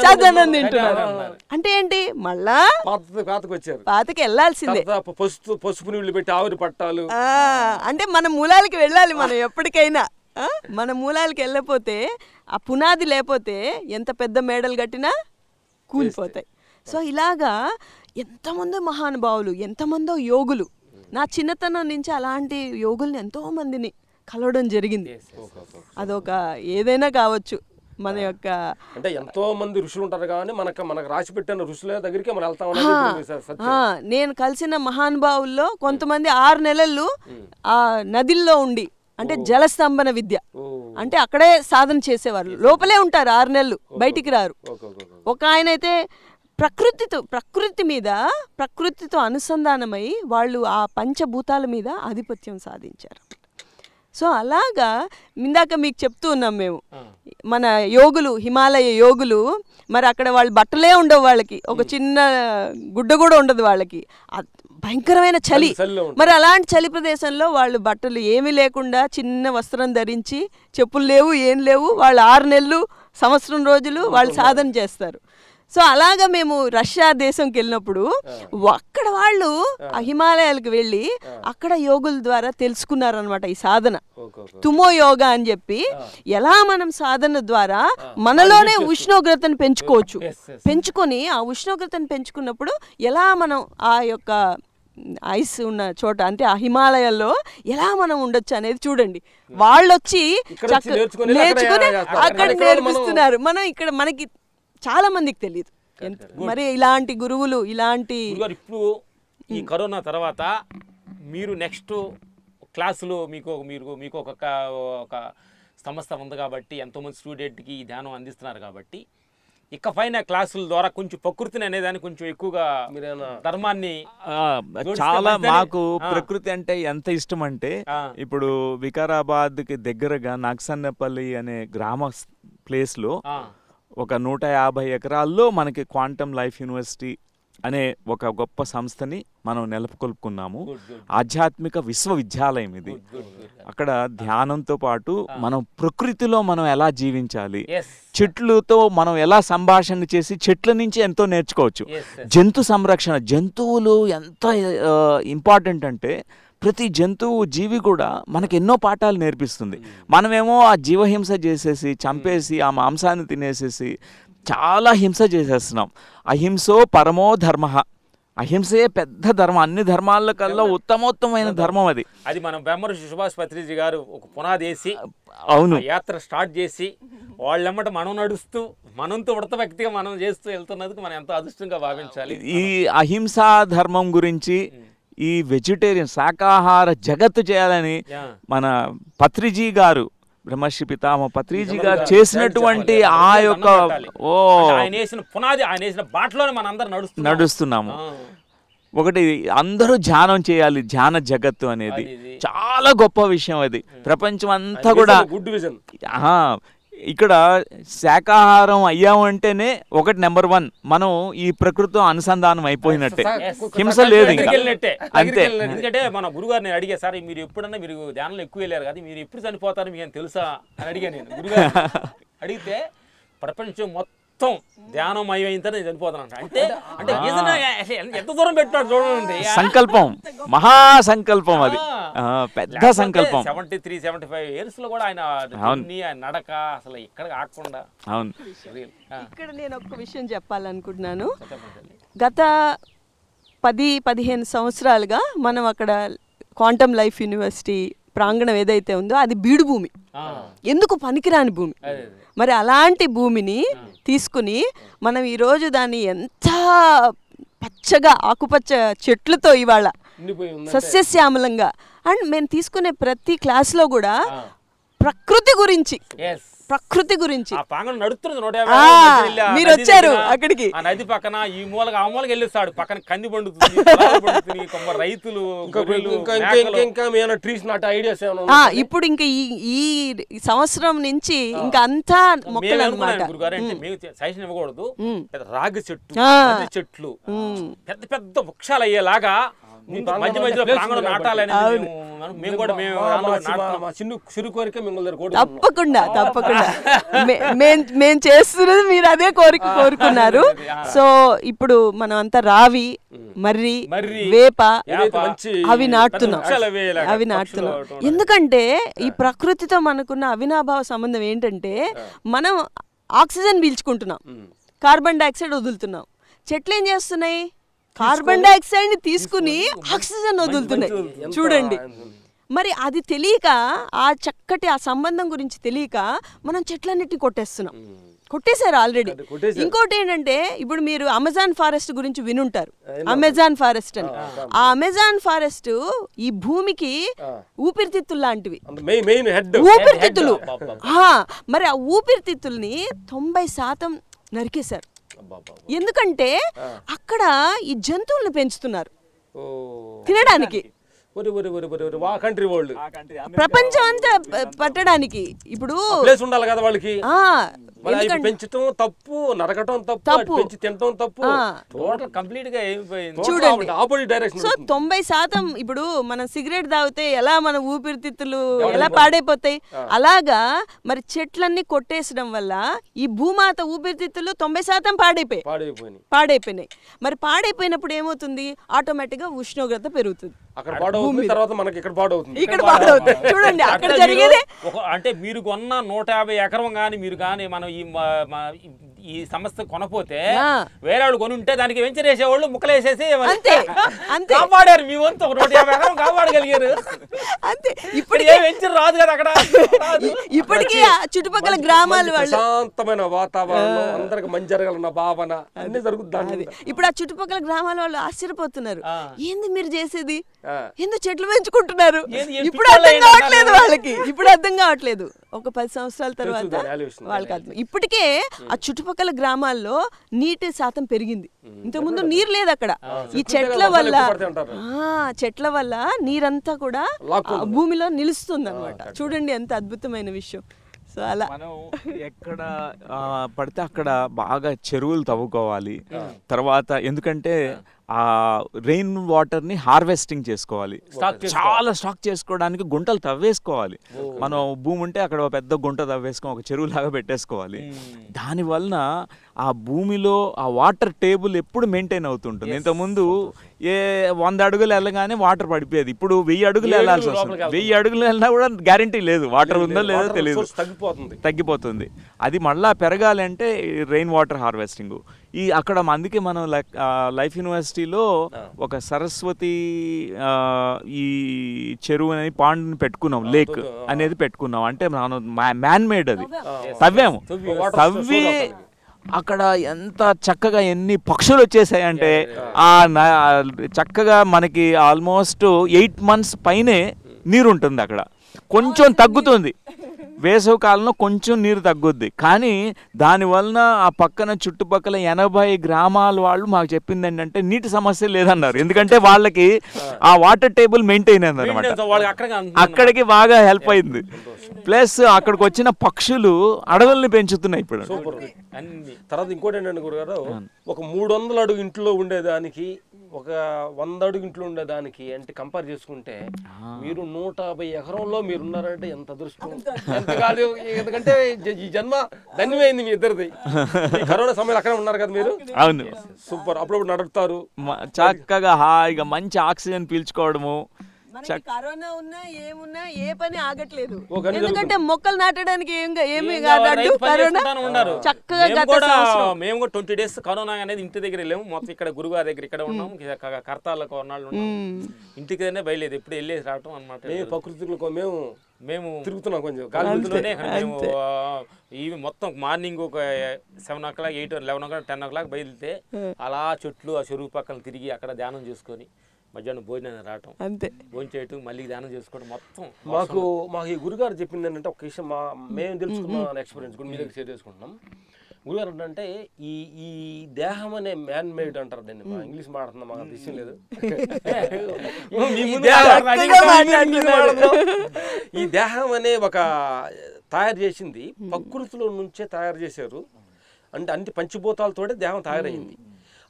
సజ్జనం తింటున్నారు అంటే ఏంటి మళ్ళా పాతకి వెళ్ళాల్సిందే పసుపు నీళ్లు పెట్టి ఆవిరి పట్టాలు అంటే మన మూలాలకి వెళ్ళాలి మనం ఎప్పటికైనా మన మూలాలకి వెళ్ళపోతే ఆ పునాది లేకపోతే ఎంత పెద్ద మేడలు కట్టినా కూలిపోతాయి సో ఇలాగా ఎంతమందో మహానుభావులు ఎంతమందో యోగులు నా చిన్నతనం నుంచి అలాంటి యోగుల్ని ఎంతోమందిని కలవడం జరిగింది అదొక ఏదైనా కావచ్చు మన యొక్క అంటే ఎంతో మంది ఋషులు ఉంటారు కానీ మనకు మనకు రాసి పెట్టిన ఋషుల దగ్గరికి మనం వెళ్తాం నేను కలిసిన మహానుభావుల్లో కొంతమంది ఆరు నెలలు ఆ నదిల్లో ఉండి అంటే జలస్తంభన విద్య అంటే అక్కడే సాధన చేసేవారు లోపలే ఉంటారు ఆరు నెలలు బయటికి రారు ఒక ఆయన అయితే ప్రకృతితో ప్రకృతి మీద ప్రకృతితో అనుసంధానమై వాళ్ళు ఆ పంచభూతాల మీద ఆధిపత్యం సాధించారు సో అలాగా ఇందాక మీకు చెప్తూ ఉన్నాం మేము మన యోగులు హిమాలయ యోగులు మరి అక్కడ వాళ్ళు బట్టలే ఉండవు వాళ్ళకి ఒక చిన్న గుడ్డ కూడా ఉండదు వాళ్ళకి భయంకరమైన చలి మరి అలాంటి చలి ప్రదేశంలో వాళ్ళు బట్టలు ఏమీ లేకుండా చిన్న వస్త్రం ధరించి చెప్పులు లేవు ఏం లేవు వాళ్ళు ఆరు నెలలు సంవత్సరం రోజులు వాళ్ళు సాధన చేస్తారు సో అలాగా మేము రష్యా దేశంకి వెళ్ళినప్పుడు అక్కడ వాళ్ళు హిమాలయాలకు వెళ్ళి అక్కడ యోగుల ద్వారా తెలుసుకున్నారనమాట ఈ సాధన తుమో యోగ అని చెప్పి ఎలా మనం సాధన ద్వారా మనలోనే ఉష్ణోగ్రతను పెంచుకోవచ్చు పెంచుకొని ఆ ఉష్ణోగ్రతను పెంచుకున్నప్పుడు ఎలా మనం ఆ యొక్క ఐస్ ఉన్న చోట అంటే ఆ హిమాలయాల్లో ఎలా మనం ఉండొచ్చు అనేది చూడండి hmm. వాళ్ళు వచ్చి నేర్చుకుని అక్కడ నేర్పిస్తున్నారు మనం ఇక్కడ మనకి చాలా మందికి తెలియదు మరి ఇలాంటి గురువులు ఇలాంటి ఇప్పుడు ఈ కరోనా తర్వాత మీరు నెక్స్ట్ క్లాసులో మీకు మీరు మీకు ఒక ఒక సంస్థ ఉంది కాబట్టి ఎంతోమంది స్టూడెంట్కి ఈ ధ్యానం అందిస్తున్నారు కాబట్టి ఇక పైన క్లాసుల ద్వారా కొంచెం ప్రకృతిని అనేదాన్ని కొంచెం ఎక్కువగా ధర్మాన్ని చాలా మాకు ప్రకృతి అంటే ఎంత ఇష్టం అంటే ఇప్పుడు వికారాబాద్ కి దగ్గరగా నాగసన్నపల్లి అనే గ్రామ ప్లేస్ లో ఒక నూట యాభై ఎకరాల్లో మనకి క్వాంటమ్ లైఫ్ యూనివర్సిటీ అనే ఒక గొప్ప సంస్థని మనం నెలకొల్పుకున్నాము ఆధ్యాత్మిక విశ్వవిద్యాలయం ఇది అక్కడ ధ్యానంతో పాటు ah. మనం ప్రకృతిలో మనం ఎలా జీవించాలి చెట్లతో మనం ఎలా సంభాషణ చేసి చెట్ల నుంచి ఎంతో నేర్చుకోవచ్చు జంతు సంరక్షణ జంతువులు ఎంత ఇంపార్టెంట్ అంటే ప్రతి జంతువు జీవి కూడా మనకి ఎన్నో పాఠాలు నేర్పిస్తుంది మనమేమో ఆ జీవహింస చేసేసి చంపేసి ఆ మాంసాన్ని తినేసేసి చాలా హింస చేసేస్తున్నాం అహింసో పరమో ధర్మ అహింసే పెద్ద ధర్మం అన్ని ధర్మాల కల్లా ఉత్తమోత్తమైన ధర్మం అది అది మనం బెమ్మరు సుభాష్ పత్రిజీ గారు ఒక పునాది వేసి అవును యాత్ర స్టార్ట్ చేసి వాళ్ళెమ్మట మనం నడుస్తూ మనంతో ఉడత వ్యక్తిగా మనం చేస్తూ వెళ్తున్నందుకు మనం ఎంతో అదృష్టంగా భావించాలి ఈ అహింసా ధర్మం గురించి ఈ వెజిటేరియన్ శాకాహార జగత్తు చేయాలని మన పత్రిజీ గారు బ్రహ్మర్షి పితామ పత్రిజీ గారు చేసినటువంటి ఆ యొక్క ఓ ఆయన వేసిన పునాది ఆయన బాటలోనే మనందరం నడుస్తున్నాము ఒకటి అందరూ ధ్యానం చేయాలి ధ్యాన జగత్తు అనేది చాలా గొప్ప విషయం అది ప్రపంచం అంతా కూడా గుడ్ విజన్ ఇక్కడ శాకాహారం అయ్యామంటేనే ఒకటి నెంబర్ వన్ మనం ఈ ప్రకృతి అనుసంధానం అయిపోయినట్టే హింస లేదు అంతే ఎందుకంటే మన గురుగారు నేను అడిగే సార్ మీరు ఎప్పుడన్నా మీరు ధ్యానంలో ఎక్కువ వెళ్ళారు కదా మీరు ఎప్పుడు చనిపోతారు మీకు తెలుసా అని అడిగా నేను గురుగారు అడిగితే ప్రపంచం మొత్తం మొత్తం ధ్యానం అయిందని చనిపోతున్నాను అంటే అంటే ఎంత దూరం పెట్టాడు చూడండి సంకల్పం మహా సంకల్పం అది పెద్ద సంకల్పం seventy three seventy five years లో కూడా ఆయన నడక అసలు ఇక్కడ కాకుండా అవును ఇక్కడ నేను ఒక విషయం చెప్పాలనుకుంటున్నాను గత పది పదిహేను సంవత్సరాలుగా మనం అక్కడ క్వాంటమ్ లైఫ్ యూనివర్సిటీ ప్రాంగణం ఏదైతే ఉందో అది బీడు భూమి ఎందుకు పనికిరాని భూమి మరి అలాంటి భూమిని తీసుకుని మనం ఈరోజు దాన్ని ఎంత పచ్చగా ఆకుపచ్చ చెట్లతో ఇవాళ సస్యశ్యామలంగా అండ్ మేము తీసుకునే ప్రతి క్లాస్లో కూడా ప్రకృతి గురించి ప్రకృతి గురించి మీరు వచ్చారు అక్కడికి నది పక్కన ఈ మూలగా ఆ మూలగా వెళ్ళిస్తాడు పక్కన కంది పండుతుంది రైతులు ట్రీస్ ఐడియాస్ ఇప్పుడు ఇంకా ఈ సంవత్సరం నుంచి ఇంకా అంతా మొక్కలు అనమాట ఇవ్వకూడదు రాగి చెట్టు చెట్లు పెద్ద పెద్ద వృక్షాలు అయ్యేలాగా మధ్య మధ్యలో ప్రాంగణం నాటాలని తప్పకుండా తప్పకుండా మేము చేస్తున్నది మీరు అదే కోరిక కోరుకున్నారు సో ఇప్పుడు మనం అంతా రావి మర్రి వేప అవి నాటుతున్నాం అవి నాటుతున్నాం ఎందుకంటే ఈ ప్రకృతితో మనకున్న అవినాభావ సంబంధం ఏంటంటే మనం ఆక్సిజన్ పీల్చుకుంటున్నాం కార్బన్ డైఆక్సైడ్ వదులుతున్నాం చెట్లు ఏం చేస్తున్నాయి కార్బన్ డైఆక్సైడ్ ని తీసుకుని ఆక్సిజన్ వదులుతున్నాయి చూడండి మరి అది తెలియక ఆ చక్కటి ఆ సంబంధం గురించి తెలియక మనం చెట్లన్నిటిని కొట్టేస్తున్నాం కొట్టేశారు ఆల్రెడీ ఇంకోటి ఏంటంటే ఇప్పుడు మీరు అమెజాన్ ఫారెస్ట్ గురించి వినుంటారు అమెజాన్ ఫారెస్ట్ అని ఆ అమెజాన్ ఫారెస్ట్ ఈ భూమికి ఊపిరితిత్తులు లాంటివి ఊపిరితిత్తులు మరి ఆ ఊపిరితిత్తుల్ని తొంభై శాతం నరికేశారు ఎందుకంటే అక్కడ ఈ జంతువులను పెంచుతున్నారు తినడానికి ప్రపంచం అంతా పట్టడానికి ఇప్పుడు ఉండాలి కదా వాళ్ళకి పెంచడం తప్పు నరకటం తప్పు పెంచి తినటం తప్పు కంప్లీట్ గా చూడండి సో తొంభై శాతం ఇప్పుడు మనం సిగరెట్ తాగితే ఎలా మన ఊపిరితిత్తులు ఎలా పాడైపోతాయి అలాగా మరి చెట్లన్నీ కొట్టేసడం వల్ల ఈ భూమాత ఊపిరితిత్తులు తొంభై శాతం పాడైపోయాయి పాడైపోయినాయి పాడైపోయినాయి మరి పాడైపోయినప్పుడు ఏమవుతుంది ఆటోమేటిక్ గా ఉష్ణోగ్రత పెరుగుతుంది అక్కడ అవుతుంది తర్వాత మనకి ఇక్కడ పాడవుతుంది ఇక్కడ పాడవుతుంది చూడండి అక్కడ జరిగేది అంటే మీరు కొన్న నూట యాభై ఎకరం కానీ మీరు కానీ మనం ఈ ఈ సంస్థ కొనపోతే వేరే వాళ్ళు కొని ఉంటే దానికి వెంచర్ వేసేవాళ్ళు ముక్కలు వేసేసి కాపాడారు మీ వంతు నూట యాభై ఎకరం కాపాడగలిగారు అంతే ఇప్పుడు ఏ వెంచర్ రాదు కదా అక్కడ ఇప్పటికీ చుట్టుపక్కల గ్రామాలు ప్రశాంతమైన వాతావరణం అందరికి మంచి జరగాలన్న భావన అన్ని జరుగుతుంది ఇప్పుడు ఆ చుట్టుపక్కల గ్రామాల వాళ్ళు ఆశ్చర్యపోతున్నారు ఏంది మీరు చేసేది కింద చెట్లు పెంచుకుంటున్నారు ఇప్పుడు అర్థం కావట్లేదు వాళ్ళకి ఇప్పుడు అర్థం కావట్లేదు ఒక పది సంవత్సరాల తర్వాత వాళ్ళకి అర్థం ఇప్పటికే ఆ చుట్టుపక్కల గ్రామాల్లో నీటి శాతం పెరిగింది ఇంతకుముందు నీరు లేదు అక్కడ ఈ చెట్ల వల్ల చెట్ల వల్ల నీరంతా కూడా భూమిలో నిలుస్తుంది అనమాట చూడండి ఎంత అద్భుతమైన విషయం సో అలా ఎక్కడ పడితే అక్కడ బాగా చెరువులు తవ్వుకోవాలి తర్వాత ఎందుకంటే ఆ రెయిన్ వాటర్ని హార్వెస్టింగ్ చేసుకోవాలి చాలా స్టాక్ చేసుకోవడానికి గుంటలు తవ్వేసుకోవాలి మనం భూమి ఉంటే అక్కడ పెద్ద గుంట తవ్వేసుకొని ఒక చెరువులాగా పెట్టేసుకోవాలి దానివలన ఆ భూమిలో ఆ వాటర్ టేబుల్ ఎప్పుడు మెయింటైన్ అవుతుంటుంది ఇంతకుముందు ఏ వంద అడుగులు వెళ్ళగానే వాటర్ పడిపోయేది ఇప్పుడు వెయ్యి అడుగులు వెళ్ళాల్సి వస్తుంది వెయ్యి అడుగులు వెళ్ళినా కూడా గ్యారంటీ లేదు వాటర్ ఉందో లేదో తెలియదు తగ్గిపోతుంది తగ్గిపోతుంది అది మళ్ళా పెరగాలంటే రెయిన్ వాటర్ హార్వెస్టింగ్ ఈ అక్కడ అందుకే మనం లైఫ్ యూనివర్సిటీలో ఒక సరస్వతి ఈ చెరువు అనేది పాండ్ని పెట్టుకున్నాం లేక్ అనేది పెట్టుకున్నాం అంటే మనం మ్యాన్ మేడ్ అది తవ్వాము తవ్వి అక్కడ ఎంత చక్కగా ఎన్ని పక్షులు వచ్చేసాయంటే ఆ చక్కగా మనకి ఆల్మోస్ట్ ఎయిట్ మంత్స్ పైనే hmm. నీరు ఉంటుంది అక్కడ కొంచెం తగ్గుతుంది వేసవికాలంలో కాలంలో కొంచెం నీరు తగ్గుద్ది కానీ దానివలన ఆ పక్కన చుట్టుపక్కల ఎనభై గ్రామాల వాళ్ళు మాకు చెప్పింది ఏంటంటే నీటి సమస్య లేదన్నారు ఎందుకంటే వాళ్ళకి ఆ వాటర్ టేబుల్ మెయింటైన్ అయింది అనమాట అక్కడికి బాగా హెల్ప్ అయింది ప్లస్ అక్కడికి వచ్చిన పక్షులు అడవుల్ని పెంచుతున్నాయి ఇప్పుడు తర్వాత ఇంకోటి ఏంటంటే గురుగారు ఒక మూడు వందల అడుగు ఇంట్లో ఉండేదానికి ఒక వంద అడుగు ఇంట్లో ఉండేదానికి అంటే కంపేర్ చేసుకుంటే మీరు నూట యాభై ఎకరంలో మీరు ఉన్నారంటే ఎంత అదృష్టం ఎందుకంటే ఈ జన్మ ధన్యమైంది మీ ఇద్దరిది కరోనా సమయంలో అక్కడ ఉన్నారు కదా మీరు అవును సూపర్ అప్పుడప్పుడు నడుపుతారు చక్కగా హాయిగా మంచి ఆక్సిజన్ పీల్చుకోవడము కరోనా ఉన్నా ఏమున్నా ఏ పని ఆగట్లేదు ఎందుకంటే మొక్కలు నాటడానికి ఏమి కాదు కరోనా చక్కగా మేము కూడా ట్వంటీ డేస్ కరోనా అనేది ఇంటి దగ్గర వెళ్ళాము మొత్తం ఇక్కడ గురుగారి దగ్గర ఇక్కడ ఉన్నాం కర్తాల కొన్నాళ్ళు ఇంటికి దగ్గరనే బయలేదు ఎప్పుడు వెళ్ళేసి రావటం అనమాట ప్రకృతి మేము మేము తిరుగుతున్నాం కొంచెం మేము ఇవి మొత్తం మార్నింగ్ ఒక seven o'clock eight eleven o'clock ten o'clock బయలుతే అలా చెట్లు ఆ చెరువు పక్కన తిరిగి అక్కడ ధ్యానం చేసుకొని మధ్యాహ్నం భోజనాన్ని రావటం అంతే భోజనం చేయటం మళ్ళీ ధ్యానం చేసుకోవడం మొత్తం మాకు మాకు ఈ గురుగారు చెప్పింది ఏంటంటే ఒక విషయం మా మేము తెలుసుకున్న ఎక్స్పీరియన్స్ కూడా మీ దగ్గర షేర్ చేసుకుంటున్నాం ఊళ్ళో అంటే ఈ ఈ దేహం అనే మ్యాన్ మేడ్ అంటారు దీన్ని మా ఇంగ్లీష్ మాట్లాడుతున్నా మాకు అంత లేదు ఈ దేహం అనే ఒక తయారు చేసింది ప్రకృతిలో నుంచే తయారు చేశారు అంటే అన్ని పంచభూతాలతోటే దేహం తయారైంది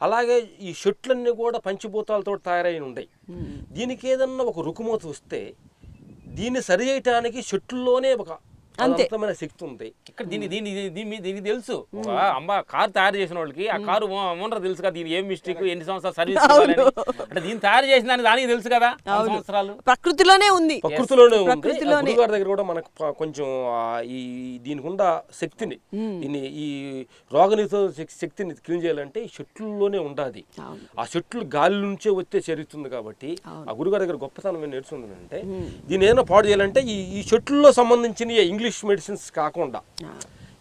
అలాగే ఈ షెట్లన్నీ కూడా పంచభూతాలతో తయారై ఉన్నాయి దీనికి ఏదన్నా ఒక రుకుమత వస్తే దీన్ని సరి చేయటానికి షెట్లలోనే ఒక అంతే శక్తి ఉంది ఇక్కడ దీని దీని దీని దీనికి తెలుసు అమ్మ కారు తయారు చేసిన వాళ్ళకి ఆ కారు ఓనర్ తెలుసు కదా దీని ఏం మిస్టేక్ ఎన్ని సంవత్సరాలు సర్వీస్ అంటే దీన్ని తయారు చేసిన దానికి తెలుసు కదా సంవత్సరాలు ప్రకృతిలోనే ఉంది ప్రకృతిలోనే ప్రకృతిలోనే గారి దగ్గర కూడా మనకు కొంచెం ఈ దీనికి ఉన్న శక్తిని దీన్ని ఈ రోగ శక్తిని క్లీన్ చేయాలంటే చెట్లలోనే ఉండాలి ఆ చెట్లు గాలి నుంచే వచ్చే చేరుతుంది కాబట్టి ఆ గురుగారి దగ్గర గొప్పతనం నేర్చుకుందంటే దీని ఏదైనా పాడు చేయాలంటే ఈ ఈ చెట్లలో సంబంధించిన ఇంగ్లీష్ ఇంగ్లీష్ మెడిసిన్స్ కాకుండా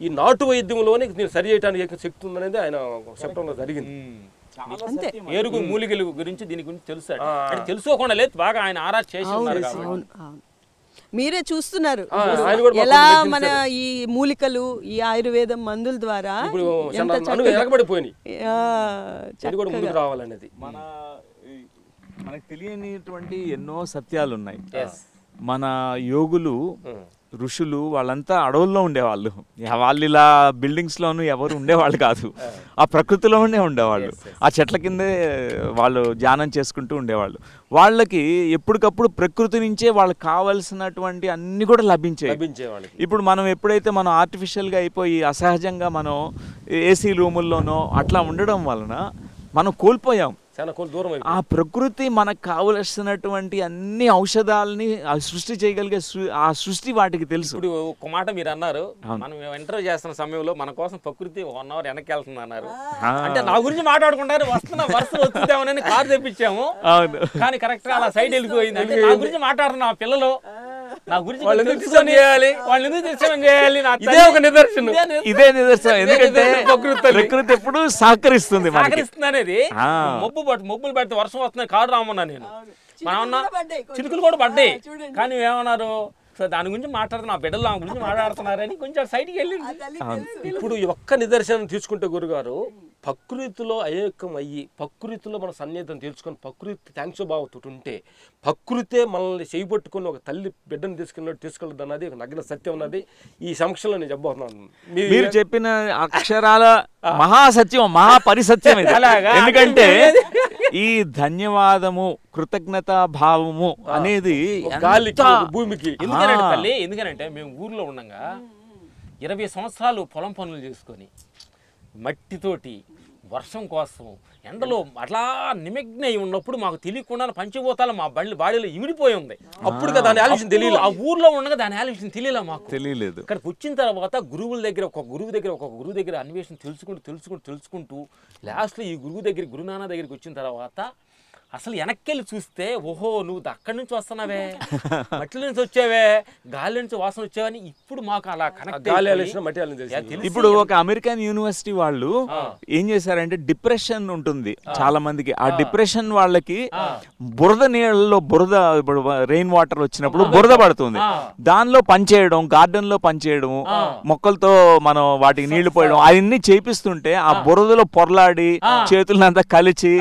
ఈ నాటు వైద్యంలోనే నేను సరి చేయడానికి శక్తి ఉందనేది ఆయన చెప్పడంలో జరిగింది ఏరుగు మూలికల గురించి దీని గురించి తెలుసాడు తెలుసుకోకుండా లేదు బాగా ఆయన ఆరా చేసి మీరే చూస్తున్నారు ఎలా మన ఈ మూలికలు ఈ ఆయుర్వేదం మందుల ద్వారా రావాలనేది మన మనకు తెలియనిటువంటి ఎన్నో సత్యాలు ఉన్నాయి మన యోగులు ఋషులు వాళ్ళంతా అడవుల్లో ఉండేవాళ్ళు వాళ్ళు ఇలా బిల్డింగ్స్లోనూ ఎవరు ఉండేవాళ్ళు కాదు ఆ ప్రకృతిలోనే ఉండేవాళ్ళు ఆ చెట్ల కిందే వాళ్ళు ధ్యానం చేసుకుంటూ ఉండేవాళ్ళు వాళ్ళకి ఎప్పటికప్పుడు ప్రకృతి నుంచే వాళ్ళకి కావలసినటువంటి అన్ని కూడా లభించే ఇప్పుడు మనం ఎప్పుడైతే మనం ఆర్టిఫిషియల్గా అయిపోయి అసహజంగా మనం ఏసీ రూముల్లోనో అట్లా ఉండడం వలన మనం కోల్పోయాం దూరం ఆ ప్రకృతి మనకు కావలసినటువంటి అన్ని ఔషధాలని సృష్టి చేయగలిగే ఆ సృష్టి వాటికి తెలుసు ఒక మాట మీరు అన్నారు మనం ఎంటర్ చేస్తున్న సమయంలో మన కోసం ప్రకృతి వన్ అవర్ వెనక్కి వెళ్తుంది అన్నారు అంటే నా గురించి మాట్లాడుకుంటారు వస్తున్న వరుసలు వచ్చుదామని కారు తెప్పించాము కానీ కరెక్ట్ అలా సైడ్ వెళ్ళిపోయింది నా గురించి మాట్లాడుతున్నా పిల్లలు నా గురించి వాళ్ళు ఎందుకు డిస్కషన్ చేయాలి వాళ్ళు ఎందుకు డిస్కషన్ చేయాలి ఇదే ఒక నిదర్శనం ఇదే నిదర్శనం ఎందుకంటే ప్రకృతి ఎప్పుడు సహకరిస్తుంది సహకరిస్తుంది అనేది మబ్బు మబ్బులు పెడితే వర్షం వస్తున్నాయి కాదు రామన్నా నేను మనం చినుకులు కూడా పడ్డాయి కానీ ఏమన్నారు సో దాని గురించి మాట్లాడుతున్నా ఆ బిడ్డలు దాని గురించి మాట్లాడుతున్నారని కొంచెం సైడ్కి వెళ్ళింది ఇప్పుడు ఒక్క నిదర్శనం తీసుకుంటే గురుగారు ప్రకృతిలో అయోక్యం అయ్యి ప్రకృతిలో మన సన్నిహితం తెలుసుకొని ప్రకృతి థ్యాంక్స్ భావంతో ఉంటే ప్రకృతే మనల్ని చేయబట్టుకుని ఒక తల్లి బిడ్డను తీసుకెళ్ళినట్టు తీసుకెళ్ళదు అన్నది ఒక నగ్న సత్యం ఉన్నది ఈ సంక్షలో నేను చెప్పబోతున్నాను మీరు చెప్పిన అక్షరాల మహాసత్యం మహాపరిసత్యం ఎందుకంటే ఈ ధన్యవాదము కృతజ్ఞత భావము అనేది గాలికి భూమికి ఎందుకంటే తల్లి ఎందుకనంటే మేము ఊర్లో ఉండగా ఇరవై సంవత్సరాలు పొలం పనులు చేసుకొని మట్టితోటి వర్షం కోసం ఎండలో అట్లా నిమగ్నై ఉన్నప్పుడు మాకు తెలియకుండా పంచభూతాలు మా బండి బాడీలో ఇమిడిపోయి ఉంది అప్పుడు దాని ఆలోచన తెలియలేదు ఆ ఊర్లో ఉండగా దాని ఆలోచన తెలియలే మాకు తెలియలేదు ఇక్కడ వచ్చిన తర్వాత గురువుల దగ్గర ఒక గురువు దగ్గర ఒక గురువు దగ్గర అన్వేషణ తెలుసుకుంటూ తెలుసుకుంటూ తెలుసుకుంటూ లాస్ట్లో ఈ గురువు దగ్గర గురునానా దగ్గరికి వచ్చిన తర్వాత అసలు వెనక్కి చూస్తే ఓహో నువ్వు అక్కడి నుంచి వస్తున్నావే మట్టి నుంచి వచ్చావే గాలి నుంచి వాసన వచ్చావని ఇప్పుడు మాకు అలా కనెక్ట్ ఇప్పుడు ఒక అమెరికన్ యూనివర్సిటీ వాళ్ళు ఏం చేశారంటే డిప్రెషన్ ఉంటుంది చాలా మందికి ఆ డిప్రెషన్ వాళ్ళకి బురద నీళ్ళలో బురద ఇప్పుడు రెయిన్ వాటర్ వచ్చినప్పుడు బురద పడుతుంది దానిలో పనిచేయడం గార్డెన్ లో పనిచేయడం మొక్కలతో మనం వాటికి నీళ్లు పోయడం అవన్నీ చేపిస్తుంటే ఆ బురదలో పొరలాడి చేతులంతా కలిచి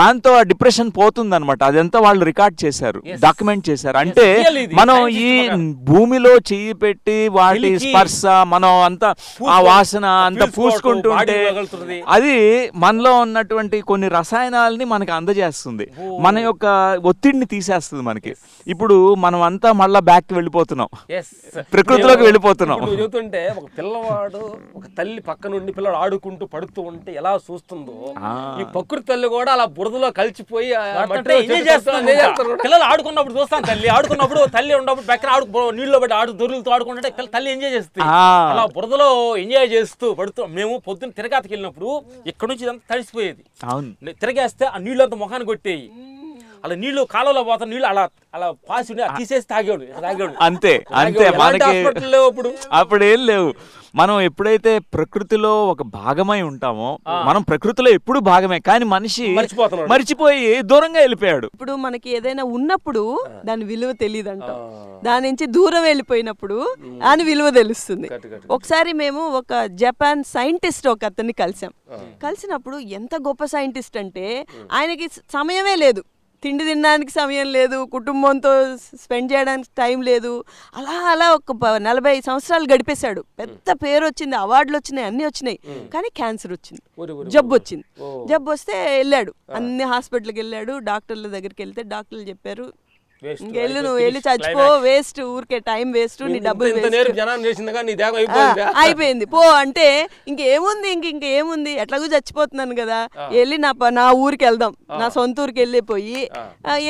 దాంతో ఆ డిప్రెషన్ అనమాట అదంతా వాళ్ళు రికార్డ్ చేశారు డాక్యుమెంట్ చేశారు అంటే మనం ఈ భూమిలో చెయ్యి పెట్టి వాటి స్పర్శ మనం అంతా ఆ వాసన అంతా పూసుకుంటూ ఉంటే అది మనలో ఉన్నటువంటి కొన్ని రసాయనాలని మనకి అందజేస్తుంది మన యొక్క ఒత్తిడిని తీసేస్తుంది మనకి ఇప్పుడు మనం అంతా మళ్ళీ బ్యాక్ వెళ్ళిపోతున్నాం ప్రకృతిలోకి వెళ్ళిపోతున్నాం చూస్తుంటే ఒక పిల్లవాడు ఒక తల్లి పక్క నుండి పిల్లవాడు ఆడుకుంటూ పడుతూ ఉంటే ఎలా చూస్తుందో ఈ ప్రకృతి తల్లి కూడా అలా బురదలో కలిసిపోయి పిల్లలు ఆడుకున్నప్పుడు చూస్తాను తల్లి ఆడుకున్నప్పుడు తల్లి ఉన్నప్పుడు బెక్కన ఆడుకు నీళ్ళలో పెట్టి ఆడు దొరులతో ఆడుకుంటే తల్లి ఎంజాయ్ చేస్తుంది అలా బురదలో ఎంజాయ్ చేస్తూ పడుతూ మేము పొద్దున్న తిరగాతకి వెళ్ళినప్పుడు ఇక్కడ నుంచి ఇదంతా తడిసిపోయేది తిరగేస్తే ఆ నీళ్ళంతా ముఖాన్ని కొట్టేయి అలా నీళ్లు కాలంలో పోతా నీళ్లు అలా అలా పాసి తీసేసి తాగాడు తాగాడు అంతే అంతే మనకి ఇప్పుడు అప్పుడు ఏం లేవు మనం ఎప్పుడైతే ప్రకృతిలో ఒక భాగమై ఉంటామో మనం ప్రకృతిలో ఎప్పుడు భాగమే కానీ మనిషి మర్చిపోయి దూరంగా వెళ్ళిపోయాడు ఇప్పుడు మనకి ఏదైనా ఉన్నప్పుడు దాని విలువ తెలియదు అంట దాని నుంచి దూరం వెళ్ళిపోయినప్పుడు దాని విలువ తెలుస్తుంది ఒకసారి మేము ఒక జపాన్ సైంటిస్ట్ ఒక అతన్ని కలిసాం కలిసినప్పుడు ఎంత గొప్ప సైంటిస్ట్ అంటే ఆయనకి సమయమే లేదు తిండి తినడానికి సమయం లేదు కుటుంబంతో స్పెండ్ చేయడానికి టైం లేదు అలా అలా ఒక నలభై సంవత్సరాలు గడిపేశాడు పెద్ద పేరు వచ్చింది అవార్డులు వచ్చినాయి అన్ని వచ్చినాయి కానీ క్యాన్సర్ వచ్చింది జబ్బు వచ్చింది జబ్బు వస్తే వెళ్ళాడు అన్ని హాస్పిటల్కి వెళ్ళాడు డాక్టర్ల దగ్గరికి వెళ్తే డాక్టర్లు చెప్పారు వెళ్ళు నువ్వు వెళ్ళి చచ్చిపో వేస్ట్ ఊరికే టైం వేస్ట్ నీ డబ్బులు అయిపోయింది పో అంటే ఇంకేముంది ఇంక ఇంకేముంది ఎట్లాగూ చచ్చిపోతున్నాను కదా వెళ్ళి నా నా ఊరికి వెళ్దాం నా సొంత ఊరికి వెళ్ళిపోయి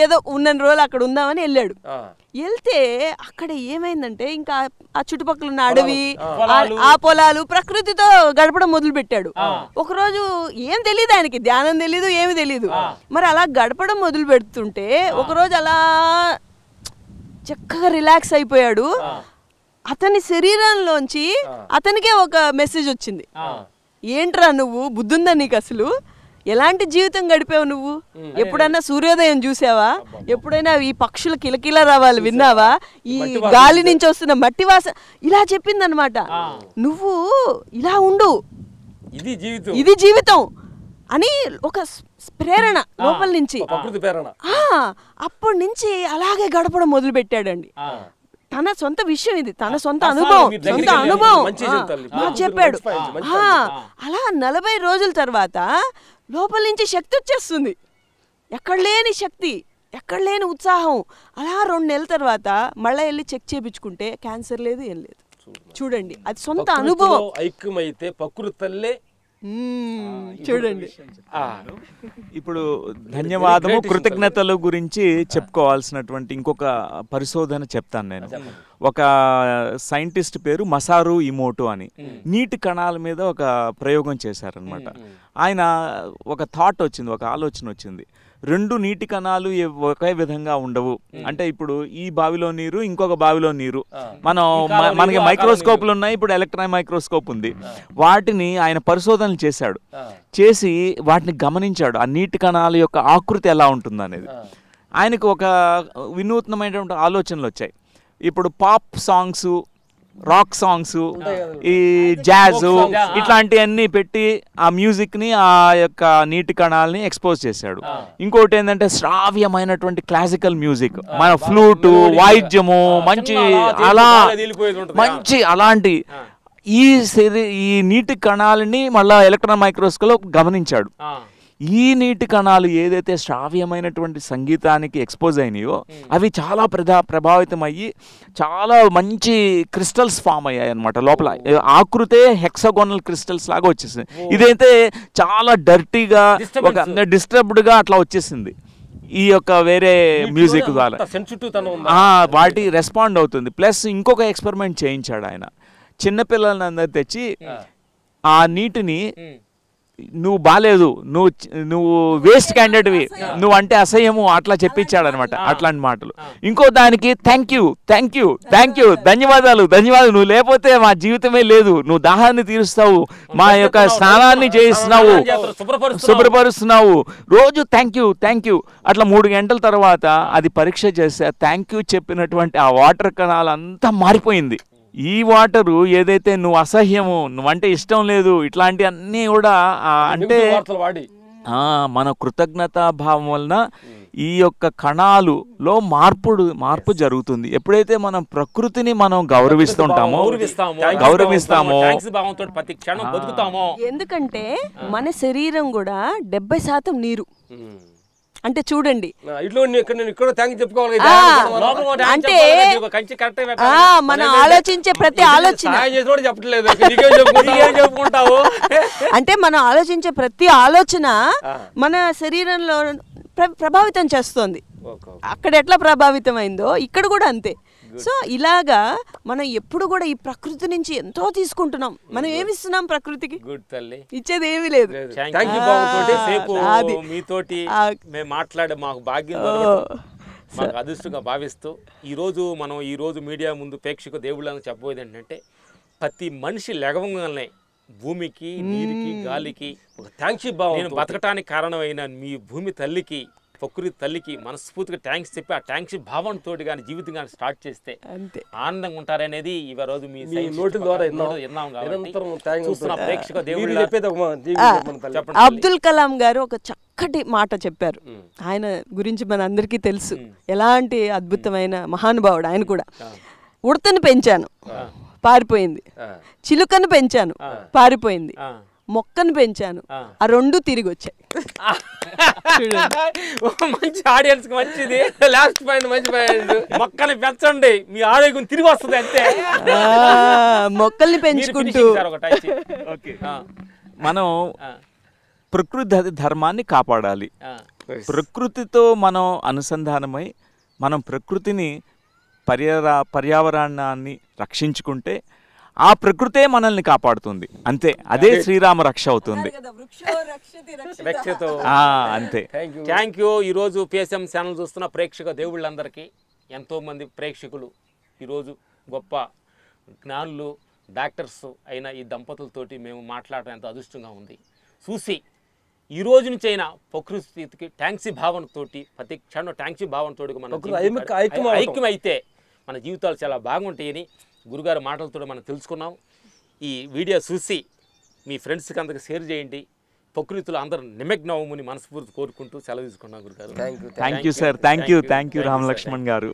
ఏదో ఉన్న రోజులు అక్కడ ఉందామని వెళ్ళాడు వెళ్తే అక్కడ ఏమైందంటే ఇంకా ఆ చుట్టుపక్కల ఉన్న అడవి ఆ పొలాలు ప్రకృతితో గడపడం మొదలు పెట్టాడు ఒకరోజు ఏం తెలియదు ఆయనకి ధ్యానం తెలీదు ఏమి తెలీదు మరి అలా గడపడం మొదలు పెడుతుంటే ఒకరోజు అలా చక్కగా రిలాక్స్ అయిపోయాడు అతని శరీరంలోంచి అతనికే ఒక మెసేజ్ వచ్చింది ఏంట్రా నువ్వు బుద్ధుందా నీకు అసలు ఎలాంటి జీవితం గడిపావు నువ్వు ఎప్పుడైనా సూర్యోదయం చూసావా ఎప్పుడైనా ఈ పక్షులు కిలకిల రావాలి విన్నావా ఈ గాలి నుంచి వస్తున్న మట్టి వాసన ఇలా చెప్పిందనమాట నువ్వు ఇలా ఉండు ఇది జీవితం ఇది జీవితం అని ఒక ప్రేరణ లోపల నుంచి అప్పటి నుంచి అలాగే గడపడం మొదలు పెట్టాడండి తన సొంత విషయం ఇది తన సొంత అనుభవం సొంత అనుభవం చెప్పాడు అలా నలభై రోజుల తర్వాత లోపల నుంచి శక్తి వచ్చేస్తుంది ఎక్కడ లేని శక్తి ఎక్కడ లేని ఉత్సాహం అలా రెండు నెలల తర్వాత మళ్ళీ వెళ్ళి చెక్ చేయించుకుంటే క్యాన్సర్ లేదు ఏం లేదు చూడండి అది సొంత అనుభవం ఐక్యమైతే ప్రకృతల్లే చూడండి ఇప్పుడు ధన్యవాదము కృతజ్ఞతలు గురించి చెప్పుకోవాల్సినటువంటి ఇంకొక పరిశోధన చెప్తాను నేను ఒక సైంటిస్ట్ పేరు మసారు ఇమోటో అని నీటి కణాల మీద ఒక ప్రయోగం చేశారనమాట ఆయన ఒక థాట్ వచ్చింది ఒక ఆలోచన వచ్చింది రెండు నీటి కణాలు ఒకే విధంగా ఉండవు అంటే ఇప్పుడు ఈ బావిలో నీరు ఇంకొక బావిలో నీరు మనం మనకి మైక్రోస్కోప్లు ఉన్నాయి ఇప్పుడు ఎలక్ట్రాన్ మైక్రోస్కోప్ ఉంది వాటిని ఆయన పరిశోధనలు చేశాడు చేసి వాటిని గమనించాడు ఆ నీటి కణాల యొక్క ఆకృతి ఎలా ఉంటుందనేది ఆయనకు ఒక వినూత్నమైనటువంటి ఆలోచనలు వచ్చాయి ఇప్పుడు పాప్ సాంగ్స్ రాక్ సాంగ్స్ ఈ జాజ్ ఇట్లాంటివన్నీ పెట్టి ఆ మ్యూజిక్ని ఆ యొక్క నీటి కణాలని ఎక్స్పోజ్ చేశాడు ah. ఇంకోటి ఏంటంటే శ్రావ్యమైనటువంటి క్లాసికల్ మ్యూజిక్ ah, మన ఫ్లూటు వాయిద్యము ah, మంచి అలా మంచి అలాంటి ఈ ఈ నీటి కణాలని మళ్ళీ ఎలక్ట్రాన్ మైక్రోస్కోప్ గమనించాడు ఈ నీటి కణాలు ఏదైతే శ్రావ్యమైనటువంటి సంగీతానికి ఎక్స్పోజ్ అయినాయో hmm. అవి చాలా ప్రధా ప్రభావితం అయ్యి చాలా మంచి క్రిస్టల్స్ ఫామ్ అయ్యాయి అనమాట లోపల oh. ఆకృతే హెక్సగోనల్ క్రిస్టల్స్ లాగా వచ్చేసింది oh. ఇదైతే చాలా డర్టీగా ఒక డిస్టర్బ్డ్గా అట్లా వచ్చేసింది ఈ యొక్క వేరే మ్యూజిక్ ద్వారా వాటి రెస్పాండ్ అవుతుంది ప్లస్ ఇంకొక ఎక్స్పెరిమెంట్ చేయించాడు ఆయన చిన్నపిల్లలందరూ తెచ్చి hmm. ఆ నీటిని hmm. నువ్వు బాగాలేదు నువ్వు నువ్వు వేస్ట్ క్యాండిడేట్వి నువ్వు అంటే అసహ్యము అట్లా అనమాట అట్లాంటి మాటలు ఇంకో దానికి thank you thank you thank you ధన్యవాదాలు ధన్యవాదాలు నువ్వు లేకపోతే మా జీవితమే లేదు నువ్వు దాహాన్ని తీరుస్తావు మా యొక్క స్నానాన్ని చేయిస్తున్నావు శుభ్రపరుస్తున్నావు రోజు థ్యాంక్ యూ థ్యాంక్ యూ అట్లా మూడు గంటల తర్వాత అది పరీక్ష చేస్తే థ్యాంక్ యూ చెప్పినటువంటి ఆ వాటర్ కణాలు అంతా మారిపోయింది ఈ వాటరు ఏదైతే నువ్వు అసహ్యము నువ్వంటే ఇష్టం లేదు ఇట్లాంటి అన్నీ కూడా అంటే మన కృతజ్ఞతా భావం వలన ఈ యొక్క కణాలులో మార్పుడు మార్పు జరుగుతుంది ఎప్పుడైతే మనం ప్రకృతిని మనం గౌరవిస్తుంటామో గౌరవిస్తామో ఎందుకంటే మన శరీరం కూడా డెబ్బై శాతం నీరు అంటే చూడండి అంటే మనం ఆలోచించే ప్రతి ఆలోచన అంటే మనం ఆలోచించే ప్రతి ఆలోచన మన శరీరంలో ప్రభావితం చేస్తోంది అక్కడ ఎట్లా ప్రభావితం అయిందో ఇక్కడ కూడా అంతే సో ఇలాగా మనం ఎప్పుడు కూడా ఈ ప్రకృతి నుంచి ఎంతో తీసుకుంటున్నాం మనం ఏమి ఇస్తున్నాం ప్రకృతికి ఇచ్చేది ఏమీ లేదు మీతోటి మేము మాట్లాడే మాకు భాగ్యం మాకు అదృష్టంగా భావిస్తూ ఈరోజు మనం ఈరోజు మీడియా ముందు ప్రేక్షకు దేవుళ్ళని చెప్పబోయేది ఏంటంటే ప్రతి మనిషి లెగవంగానే భూమికి నీరుకి గాలికి ఒక థ్యాంక్స్ భావం నేను బతకటానికి కారణమైన మీ భూమి తల్లికి పొక్కురి తల్లికి మనస్ఫూర్తిగా థ్యాంక్స్ చెప్పి ఆ థ్యాంక్స్ భావంతో కానీ జీవితం కానీ స్టార్ట్ చేస్తే ఆనందంగా ఉంటారనేది ఇవ రోజు మీ అబ్దుల్ కలాం గారు ఒక చక్కటి మాట చెప్పారు ఆయన గురించి మన అందరికీ తెలుసు ఎలాంటి అద్భుతమైన మహానుభావుడు ఆయన కూడా ఉడతను పెంచాను పారిపోయింది చిలుకను పెంచాను పారిపోయింది మొక్కను పెంచాను ఆ రెండు తిరిగి వచ్చాయి మంచి ఆడియన్స్ మంచిది లాస్ట్ పాయింట్ మంచి పాయింట్ మొక్కల్ని పెంచండి మీ ఆరోగ్యం తిరిగి వస్తుంది అంతే మొక్కల్ని పెంచుకుంటూ మనం ప్రకృతి ధర్మాన్ని కాపాడాలి ప్రకృతితో మనం అనుసంధానమై మనం ప్రకృతిని పర్యావరణాన్ని రక్షించుకుంటే ఆ ప్రకృతే మనల్ని కాపాడుతుంది అంతే అదే శ్రీరామ రక్ష అవుతుంది అంతే థ్యాంక్ యూ ఈరోజు పిఎస్ఎం ఛానల్ చూస్తున్న ప్రేక్షక దేవుళ్ళందరికీ ఎంతోమంది ప్రేక్షకులు ఈరోజు గొప్ప జ్ఞానులు డాక్టర్స్ అయిన ఈ దంపతులతోటి మేము మాట్లాడటం ఎంత అదృష్టంగా ఉంది చూసి ఈ రోజు నుంచి అయినా ప్రకృతికి ట్యాంక్సీ భావనతోటి ప్రతి క్షణం ట్యాంక్సీ భావనతోటి మనం ఐక్యం అయితే మన జీవితాలు చాలా బాగుంటాయని గురుగారి మాటలతో మనం తెలుసుకున్నాం ఈ వీడియో చూసి మీ ఫ్రెండ్స్కి అందరికి షేర్ చేయండి ప్రకృతిలో అందరూ నిమగ్నవముని మనస్ఫూర్తి కోరుకుంటూ సెలవు తీసుకున్నాం గురుగారు thank you sir thank you thank you Ramalakshman గారు